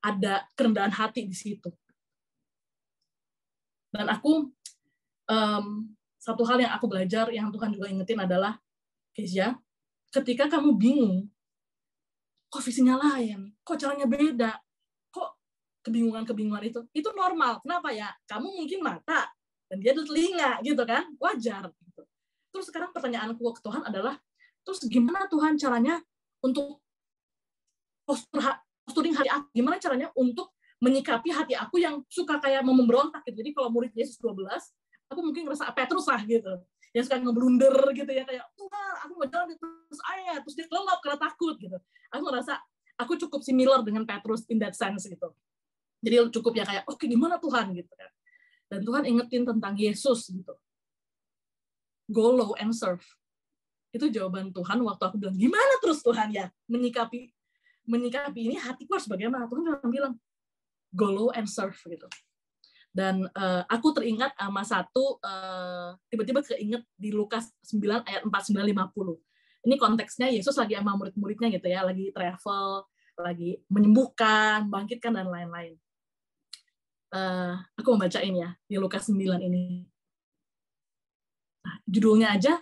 Ada kerendahan hati di situ. Dan aku um, satu hal yang aku belajar yang Tuhan juga ingetin adalah Kezia, ya, ketika kamu bingung, kok visinya lain, kok caranya beda, kok kebingungan-kebingungan itu, itu normal. Kenapa ya? Kamu mungkin mata, dan dia ada telinga gitu kan wajar gitu. terus sekarang pertanyaanku ke Tuhan adalah terus gimana Tuhan caranya untuk postur posturing hati aku gimana caranya untuk menyikapi hati aku yang suka kayak mau memberontak gitu jadi kalau murid Yesus 12 aku mungkin ngerasa ah, Petrus lah gitu yang suka ngeblunder gitu ya kayak Tuhan aku mau jalan terus ayah terus dia kelelap karena takut gitu aku ngerasa aku cukup similar dengan Petrus in that sense gitu jadi cukup ya kayak oke okay, gimana Tuhan gitu kan dan Tuhan ingetin tentang Yesus gitu. Go low and serve. Itu jawaban Tuhan waktu aku bilang, gimana terus Tuhan ya menyikapi menyikapi ini hatiku harus bagaimana? Tuhan cuma bilang, go low and serve gitu. Dan uh, aku teringat sama satu, uh, tiba-tiba keinget di Lukas 9 ayat lima puluh. Ini konteksnya Yesus lagi sama murid-muridnya gitu ya, lagi travel, lagi menyembuhkan, bangkitkan, dan lain-lain uh, aku mau bacain ya di Lukas 9 ini. Nah, judulnya aja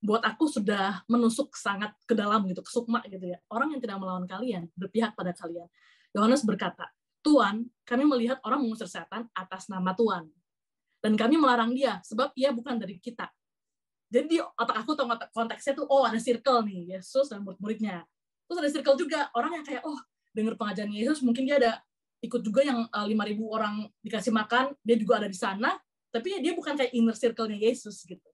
buat aku sudah menusuk sangat ke dalam gitu, ke sukma gitu ya. Orang yang tidak melawan kalian, berpihak pada kalian. Yohanes berkata, Tuan, kami melihat orang mengusir setan atas nama Tuhan Dan kami melarang dia, sebab ia bukan dari kita. Jadi otak aku otak konteksnya tuh, oh ada circle nih, Yesus dan murid-muridnya. Terus ada circle juga, orang yang kayak, oh dengar pengajaran Yesus, mungkin dia ada ikut juga yang uh, ribu orang dikasih makan, dia juga ada di sana, tapi ya dia bukan kayak inner circle-nya Yesus gitu.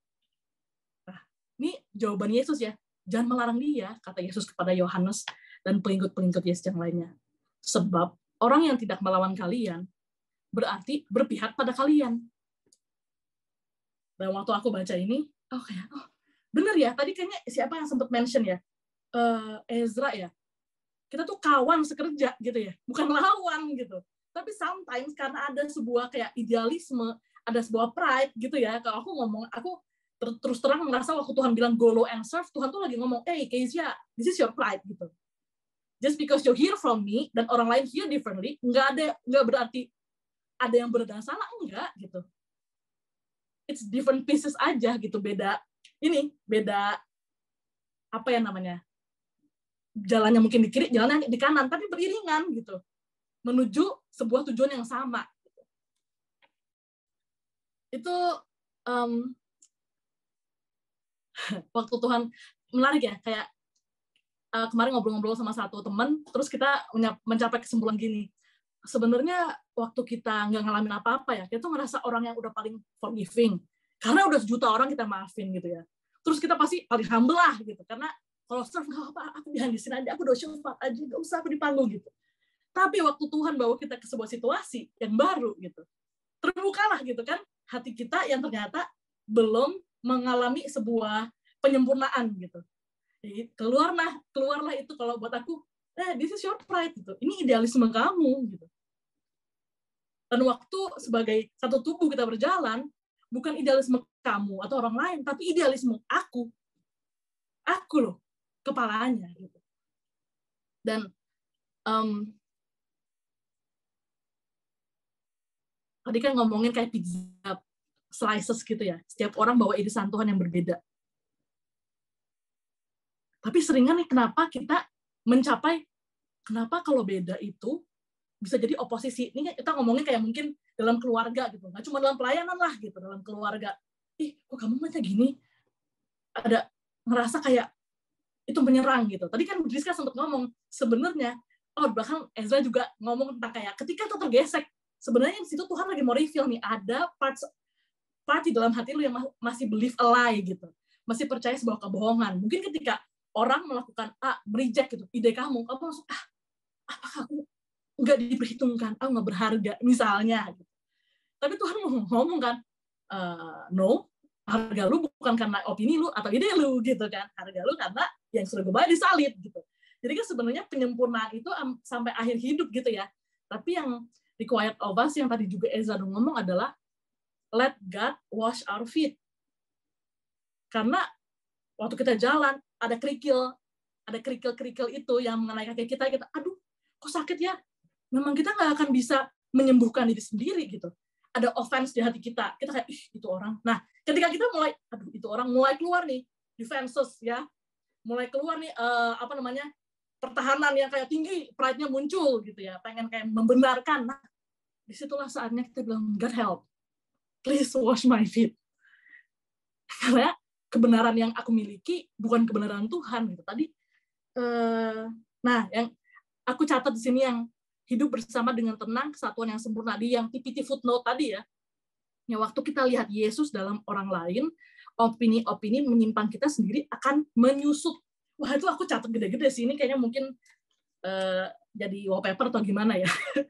Nah, ini jawaban Yesus ya. Jangan melarang dia, kata Yesus kepada Yohanes dan pengikut-pengikut Yesus yang lainnya. Sebab orang yang tidak melawan kalian berarti berpihak pada kalian. Dan waktu aku baca ini, oh oh, bener ya, tadi kayaknya siapa yang sempat mention ya? Uh, Ezra ya, kita tuh kawan sekerja gitu ya bukan lawan gitu tapi sometimes karena ada sebuah kayak idealisme ada sebuah pride gitu ya kalau aku ngomong aku ter terus terang merasa waktu Tuhan bilang go low and serve Tuhan tuh lagi ngomong hey Kezia this is your pride gitu just because you hear from me dan orang lain hear differently nggak ada nggak berarti ada yang berbeda salah enggak gitu it's different pieces aja gitu beda ini beda apa ya namanya jalannya mungkin di kiri, jalannya di kanan, tapi beriringan gitu. Menuju sebuah tujuan yang sama. Itu um, waktu Tuhan menarik ya, kayak uh, kemarin ngobrol-ngobrol sama satu teman, terus kita mencapai kesimpulan gini. Sebenarnya waktu kita nggak ngalamin apa-apa ya, kita tuh ngerasa orang yang udah paling forgiving. Karena udah sejuta orang kita maafin gitu ya. Terus kita pasti paling humble lah gitu, karena kalau serve nggak apa-apa, aku sini aja, aku doa syafat aja, nggak usah aku dipanggung gitu. Tapi waktu Tuhan bawa kita ke sebuah situasi yang baru gitu, terbukalah gitu kan hati kita yang ternyata belum mengalami sebuah penyempurnaan gitu. Jadi keluarlah, keluarlah itu kalau buat aku, eh this is your pride gitu. Ini idealisme kamu gitu. Dan waktu sebagai satu tubuh kita berjalan, bukan idealisme kamu atau orang lain, tapi idealisme aku. Aku loh kepalanya gitu dan um, tadi kan ngomongin kayak pizza slices gitu ya setiap orang bawa irisan Tuhan yang berbeda tapi seringan nih kenapa kita mencapai kenapa kalau beda itu bisa jadi oposisi ini kita ngomongin kayak mungkin dalam keluarga gitu nggak cuma dalam pelayanan lah gitu dalam keluarga ih kok kamu macam gini ada ngerasa kayak itu menyerang gitu. Tadi kan Rizka sempat ngomong sebenarnya oh bahkan Ezra juga ngomong tentang kayak ketika itu tergesek sebenarnya di situ Tuhan lagi mau reveal nih ada parts part di dalam hati lu yang masih believe a lie gitu masih percaya sebuah kebohongan mungkin ketika orang melakukan a ah, reject gitu ide kamu kamu langsung ah apakah aku nggak diperhitungkan aku nggak berharga misalnya gitu. tapi Tuhan mau ngomong kan e, no harga lu bukan karena opini lu atau ide lu gitu kan harga lu karena yang sudah gue bayar disalib gitu jadi kan sebenarnya penyempurnaan itu sampai akhir hidup gitu ya tapi yang required of us yang tadi juga Ezra ngomong adalah let God wash our feet karena waktu kita jalan ada kerikil ada kerikil-kerikil itu yang mengenai kaki kita kita aduh kok sakit ya memang kita nggak akan bisa menyembuhkan diri sendiri gitu ada offense di hati kita kita kayak ih itu orang nah ketika kita mulai aduh itu orang mulai keluar nih defenses ya mulai keluar nih uh, apa namanya pertahanan yang kayak tinggi, pride-nya muncul gitu ya, pengen kayak membenarkan. Nah, disitulah saatnya kita bilang, God help, please wash my feet. Karena kebenaran yang aku miliki bukan kebenaran Tuhan gitu. Tadi, uh, nah yang aku catat di sini yang hidup bersama dengan tenang kesatuan yang sempurna di yang PPT footnote tadi ya. Ya waktu kita lihat Yesus dalam orang lain, opini-opini menyimpang kita sendiri akan menyusut. Wah itu aku catat gede-gede sih, ini kayaknya mungkin uh, jadi wallpaper atau gimana ya.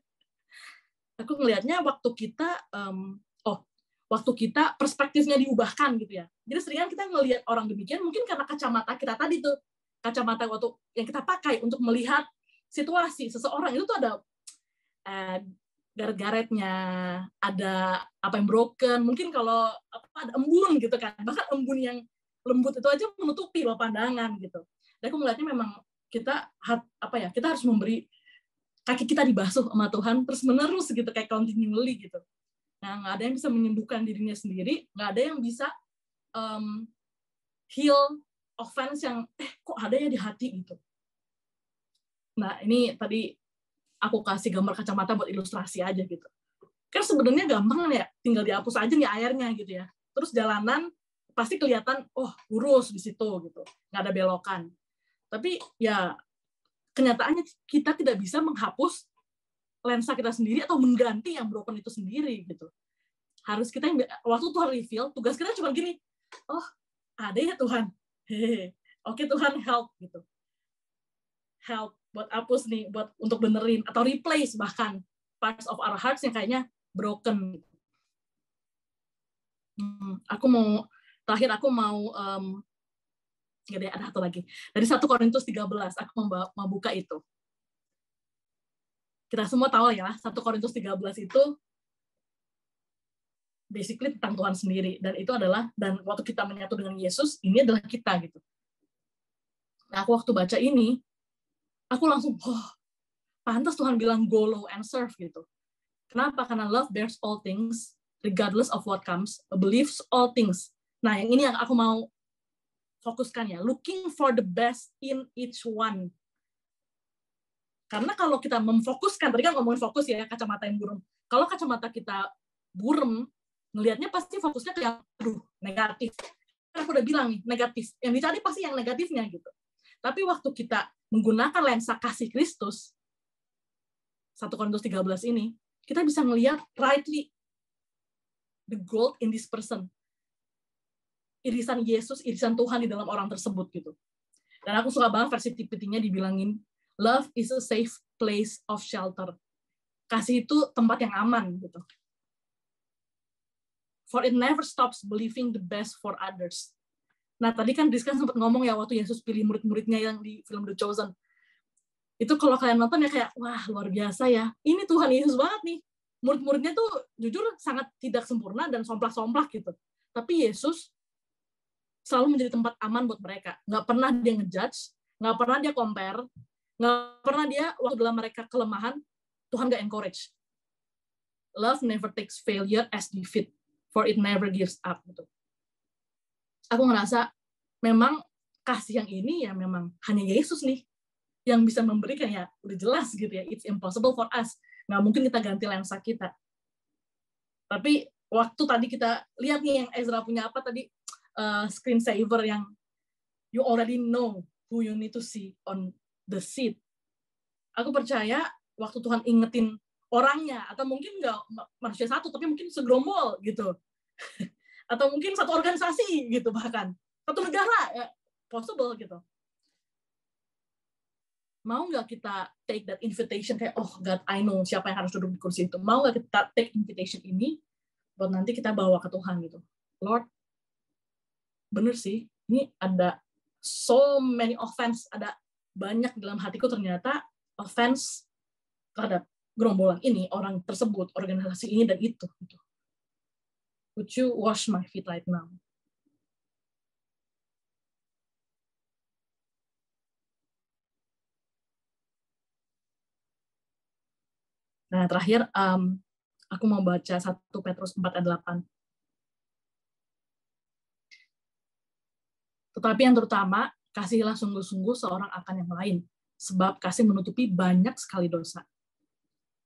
aku ngelihatnya waktu kita, um, oh waktu kita perspektifnya diubahkan gitu ya. Jadi seringan kita ngelihat orang demikian mungkin karena kacamata kita tadi tuh, kacamata waktu yang kita pakai untuk melihat situasi seseorang itu tuh ada uh, garet-garetnya, ada apa yang broken, mungkin kalau apa ada embun gitu kan, bahkan embun yang lembut itu aja menutupi loh pandangan gitu. Dan aku melihatnya memang kita apa ya, kita harus memberi kaki kita dibasuh sama Tuhan terus menerus gitu kayak continually gitu. Nah, nggak ada yang bisa menyembuhkan dirinya sendiri, nggak ada yang bisa um, heal offense yang eh kok ada ya di hati gitu. Nah, ini tadi aku kasih gambar kacamata buat ilustrasi aja gitu kan sebenarnya gampang ya tinggal dihapus aja nih airnya gitu ya terus jalanan pasti kelihatan oh lurus di situ gitu nggak ada belokan tapi ya kenyataannya kita tidak bisa menghapus lensa kita sendiri atau mengganti yang broken itu sendiri gitu harus kita yang waktu Tuhan reveal tugas kita cuma gini oh ada ya Tuhan oke oke Tuhan help gitu help buat hapus nih buat untuk benerin atau replace bahkan parts of our hearts yang kayaknya broken hmm, aku mau terakhir aku mau um, gak ada, ada satu lagi dari 1 Korintus 13 aku mau buka itu kita semua tahu ya 1 Korintus 13 itu basically tentang Tuhan sendiri dan itu adalah dan waktu kita menyatu dengan Yesus ini adalah kita gitu nah aku waktu baca ini aku langsung oh, pantas Tuhan bilang go low and serve gitu kenapa karena love bears all things regardless of what comes believes all things nah yang ini yang aku mau fokuskan ya looking for the best in each one karena kalau kita memfokuskan tadi kan ngomongin fokus ya kacamata yang burung. kalau kacamata kita buram ngelihatnya pasti fokusnya ke yang aduh negatif kan aku udah bilang nih negatif yang dicari pasti yang negatifnya gitu tapi waktu kita menggunakan lensa kasih Kristus 1 Korintus 13 ini, kita bisa melihat rightly the gold in this person. Irisan Yesus, irisan Tuhan di dalam orang tersebut gitu. Dan aku suka banget versi tipitinya dibilangin, love is a safe place of shelter. Kasih itu tempat yang aman gitu. For it never stops believing the best for others. Nah, tadi kan Rizka sempat ngomong ya waktu Yesus pilih murid-muridnya yang di film The Chosen. Itu kalau kalian nonton ya kayak, wah luar biasa ya. Ini Tuhan Yesus banget nih. Murid-muridnya tuh jujur sangat tidak sempurna dan somplak-somplak gitu. Tapi Yesus selalu menjadi tempat aman buat mereka. Nggak pernah dia ngejudge, nggak pernah dia compare, nggak pernah dia waktu dalam mereka kelemahan, Tuhan nggak encourage. Love never takes failure as defeat, for it never gives up. Gitu aku ngerasa memang kasih yang ini ya memang hanya Yesus nih yang bisa memberikan ya udah jelas gitu ya it's impossible for us nggak mungkin kita ganti lensa kita tapi waktu tadi kita lihat nih yang Ezra punya apa tadi uh, saver yang you already know who you need to see on the seat aku percaya waktu Tuhan ingetin orangnya atau mungkin nggak manusia satu tapi mungkin segerombol gitu atau mungkin satu organisasi gitu bahkan satu negara ya, possible gitu mau nggak kita take that invitation kayak oh God I know siapa yang harus duduk di kursi itu mau nggak kita take invitation ini buat nanti kita bawa ke Tuhan gitu Lord bener sih ini ada so many offense ada banyak dalam hatiku ternyata offense terhadap gerombolan ini orang tersebut organisasi ini dan itu gitu Would you wash my feet right now? Nah, terakhir um, aku mau baca 1 Petrus 4 ayat 8. Tetapi yang terutama, kasihilah sungguh-sungguh seorang akan yang lain, sebab kasih menutupi banyak sekali dosa.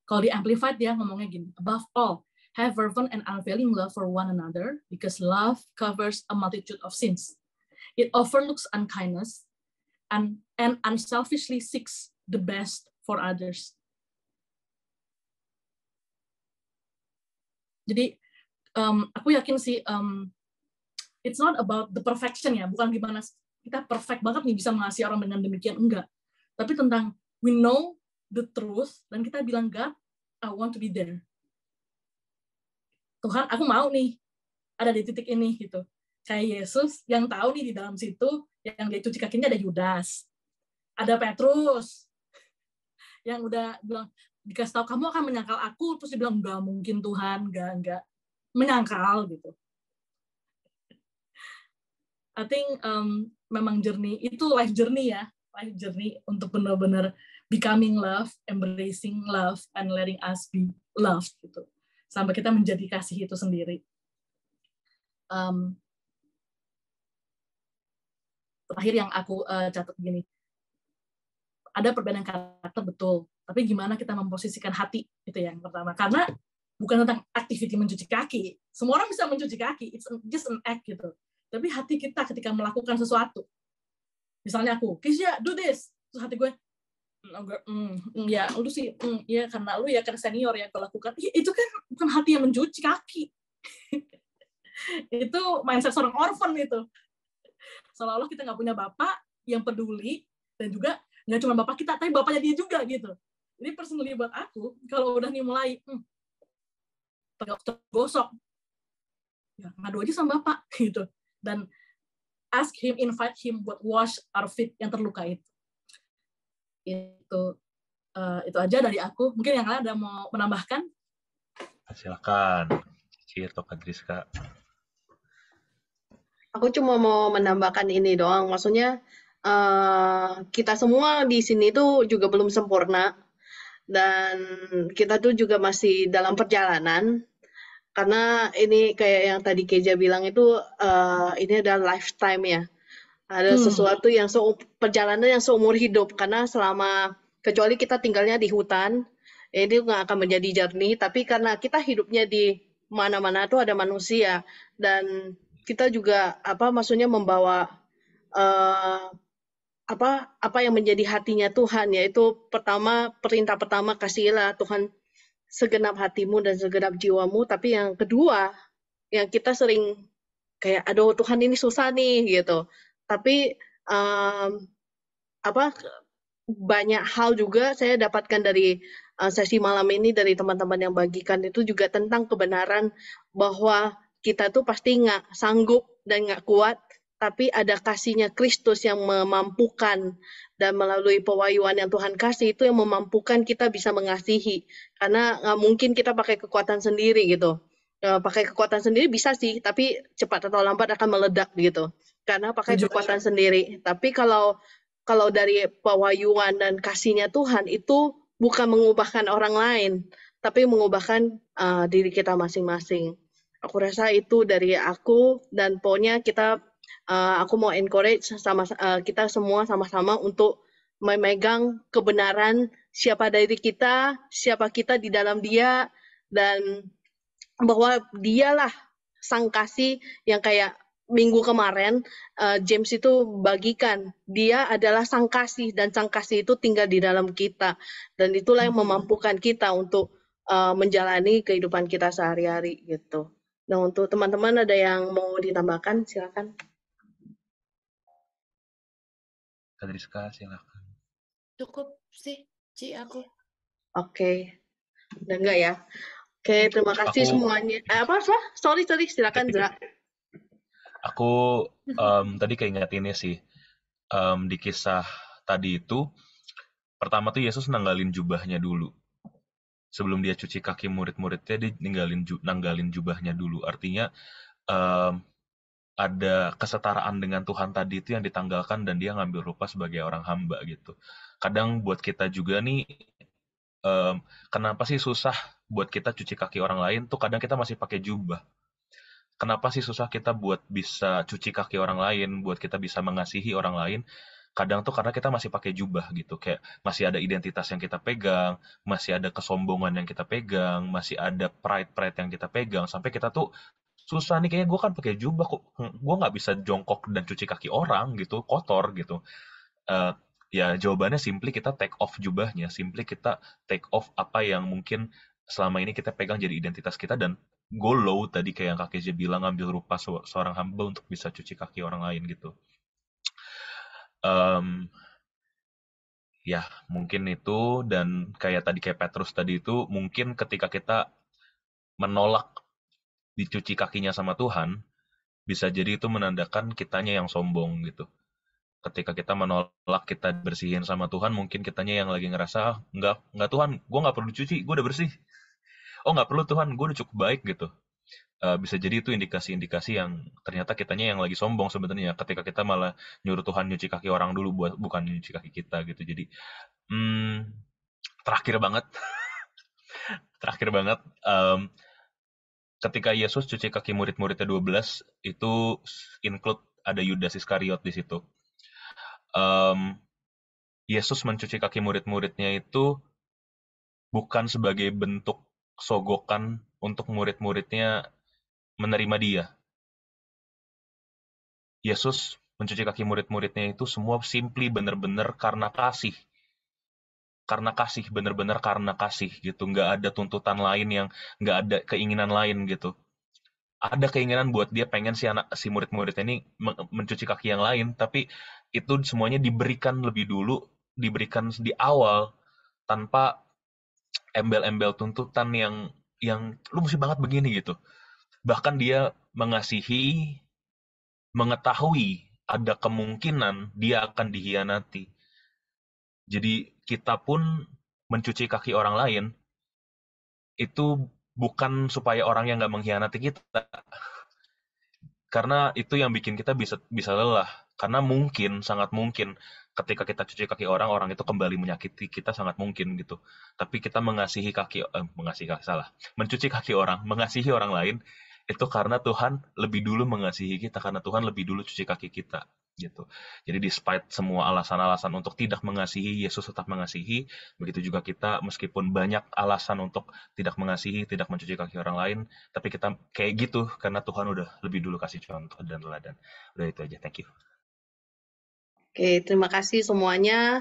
Kalau di Amplified dia ngomongnya gini, above all, have fervent and unfailing love for one another because love covers a multitude of sins. It overlooks unkindness and, and unselfishly seeks the best for others. Jadi um, aku yakin sih um, it's not about the perfection ya, bukan gimana kita perfect banget nih bisa mengasihi orang dengan demikian enggak. Tapi tentang we know the truth dan kita bilang God, I want to be there. Tuhan aku mau nih ada di titik ini gitu kayak Yesus yang tahu nih di dalam situ yang dia cuci kakinya ada Yudas ada Petrus yang udah bilang dikasih tahu kamu akan menyangkal aku terus dia bilang nggak mungkin Tuhan nggak nggak menyangkal gitu I think um, memang journey itu life journey ya life journey untuk benar-benar becoming love, embracing love, and letting us be loved gitu sampai kita menjadi kasih itu sendiri. Um, terakhir yang aku uh, catat gini, ada perbedaan karakter betul, tapi gimana kita memposisikan hati itu yang pertama. Karena bukan tentang aktiviti mencuci kaki, semua orang bisa mencuci kaki, it's just an act gitu. Tapi hati kita ketika melakukan sesuatu, misalnya aku, Kisya, do this, terus hati gue, mm, ya lu sih mm, ya karena lu ya karena senior yang kau lakukan ya, itu kan bukan hati yang mencuci kaki itu mindset seorang orphan itu seolah-olah kita nggak punya bapak yang peduli dan juga nggak cuma bapak kita tapi bapaknya dia juga gitu ini personally buat aku kalau udah nih mulai mm, gosok ya ngadu aja sama bapak gitu dan ask him invite him buat wash our feet yang terluka itu itu uh, itu aja dari aku mungkin yang lain ada mau menambahkan silakan Cici atau Kadriska aku cuma mau menambahkan ini doang maksudnya uh, kita semua di sini tuh juga belum sempurna dan kita tuh juga masih dalam perjalanan karena ini kayak yang tadi Keja bilang itu uh, ini adalah lifetime ya ada hmm. sesuatu yang so perjalanan yang seumur hidup karena selama kecuali kita tinggalnya di hutan ya ini nggak akan menjadi jernih tapi karena kita hidupnya di mana-mana tuh ada manusia dan kita juga apa maksudnya membawa uh, apa apa yang menjadi hatinya Tuhan yaitu pertama perintah pertama kasihilah Tuhan segenap hatimu dan segenap jiwamu tapi yang kedua yang kita sering kayak aduh Tuhan ini susah nih gitu tapi um, apa banyak hal juga saya dapatkan dari uh, sesi malam ini dari teman-teman yang bagikan itu juga tentang kebenaran bahwa kita tuh pasti nggak sanggup dan nggak kuat tapi ada kasihnya Kristus yang memampukan dan melalui pewayuan yang Tuhan kasih itu yang memampukan kita bisa mengasihi karena nggak mungkin kita pakai kekuatan sendiri gitu eh, pakai kekuatan sendiri bisa sih tapi cepat atau lambat akan meledak gitu karena pakai Tujuh. kekuatan sendiri. Tapi kalau kalau dari pewayuan dan kasihnya Tuhan itu bukan mengubahkan orang lain, tapi mengubahkan uh, diri kita masing-masing. Aku rasa itu dari aku dan pokoknya kita uh, aku mau encourage sama uh, kita semua sama-sama untuk memegang kebenaran siapa dari kita, siapa kita di dalam Dia dan bahwa dialah sang kasih yang kayak minggu kemarin uh, James itu bagikan dia adalah sang kasih dan sang kasih itu tinggal di dalam kita dan itulah yang hmm. memampukan kita untuk uh, menjalani kehidupan kita sehari-hari gitu. Nah untuk teman-teman ada yang mau ditambahkan silakan. Kadriska silakan. Cukup sih Ci aku. Oke. Okay. enggak ya. Oke, okay, terima kasih aku... semuanya. Eh, apa, apa? Sorry, sorry, silakan Zra. Aku um, tadi keinget ini sih um, di kisah tadi itu pertama tuh Yesus nanggalin jubahnya dulu. Sebelum dia cuci kaki murid-muridnya dia ninggalin nanggalin jubahnya dulu. Artinya um, ada kesetaraan dengan Tuhan tadi itu yang ditanggalkan dan dia ngambil rupa sebagai orang hamba gitu. Kadang buat kita juga nih um, kenapa sih susah buat kita cuci kaki orang lain tuh kadang kita masih pakai jubah kenapa sih susah kita buat bisa cuci kaki orang lain, buat kita bisa mengasihi orang lain? Kadang tuh karena kita masih pakai jubah gitu, kayak masih ada identitas yang kita pegang, masih ada kesombongan yang kita pegang, masih ada pride-pride yang kita pegang, sampai kita tuh susah nih kayaknya gue kan pakai jubah kok, hmm, gue nggak bisa jongkok dan cuci kaki orang gitu, kotor gitu. Uh, ya jawabannya simply kita take off jubahnya, simply kita take off apa yang mungkin selama ini kita pegang jadi identitas kita dan go low tadi kayak yang Kak Keja bilang ngambil rupa seorang hamba untuk bisa cuci kaki orang lain gitu. Um, ya mungkin itu dan kayak tadi kayak Petrus tadi itu mungkin ketika kita menolak dicuci kakinya sama Tuhan bisa jadi itu menandakan kitanya yang sombong gitu. Ketika kita menolak kita bersihin sama Tuhan mungkin kitanya yang lagi ngerasa ah, nggak nggak Tuhan gue nggak perlu cuci gue udah bersih oh nggak perlu Tuhan gue udah cukup baik gitu uh, bisa jadi itu indikasi-indikasi yang ternyata kitanya yang lagi sombong sebenarnya ketika kita malah nyuruh Tuhan nyuci kaki orang dulu buat bukan nyuci kaki kita gitu jadi hmm, terakhir banget terakhir banget um, ketika Yesus cuci kaki murid-muridnya 12 itu include ada Yudas Iskariot di situ um, Yesus mencuci kaki murid-muridnya itu bukan sebagai bentuk sogokan untuk murid-muridnya menerima dia. Yesus mencuci kaki murid-muridnya itu semua simply bener-bener karena kasih. Karena kasih, bener-bener karena kasih gitu. Nggak ada tuntutan lain yang, nggak ada keinginan lain gitu. Ada keinginan buat dia pengen si anak si murid-murid ini mencuci kaki yang lain, tapi itu semuanya diberikan lebih dulu, diberikan di awal tanpa embel-embel tuntutan yang yang lu mesti banget begini gitu. Bahkan dia mengasihi, mengetahui ada kemungkinan dia akan dihianati. Jadi kita pun mencuci kaki orang lain itu bukan supaya orang yang nggak mengkhianati kita, karena itu yang bikin kita bisa bisa lelah. Karena mungkin, sangat mungkin ketika kita cuci kaki orang orang itu kembali menyakiti kita sangat mungkin gitu tapi kita mengasihi kaki eh, mengasihi kaki salah mencuci kaki orang mengasihi orang lain itu karena Tuhan lebih dulu mengasihi kita karena Tuhan lebih dulu cuci kaki kita gitu. Jadi despite semua alasan-alasan untuk tidak mengasihi, Yesus tetap mengasihi. Begitu juga kita meskipun banyak alasan untuk tidak mengasihi, tidak mencuci kaki orang lain, tapi kita kayak gitu karena Tuhan udah lebih dulu kasih contoh dan teladan. Udah itu aja. Thank you. Oke, terima kasih semuanya.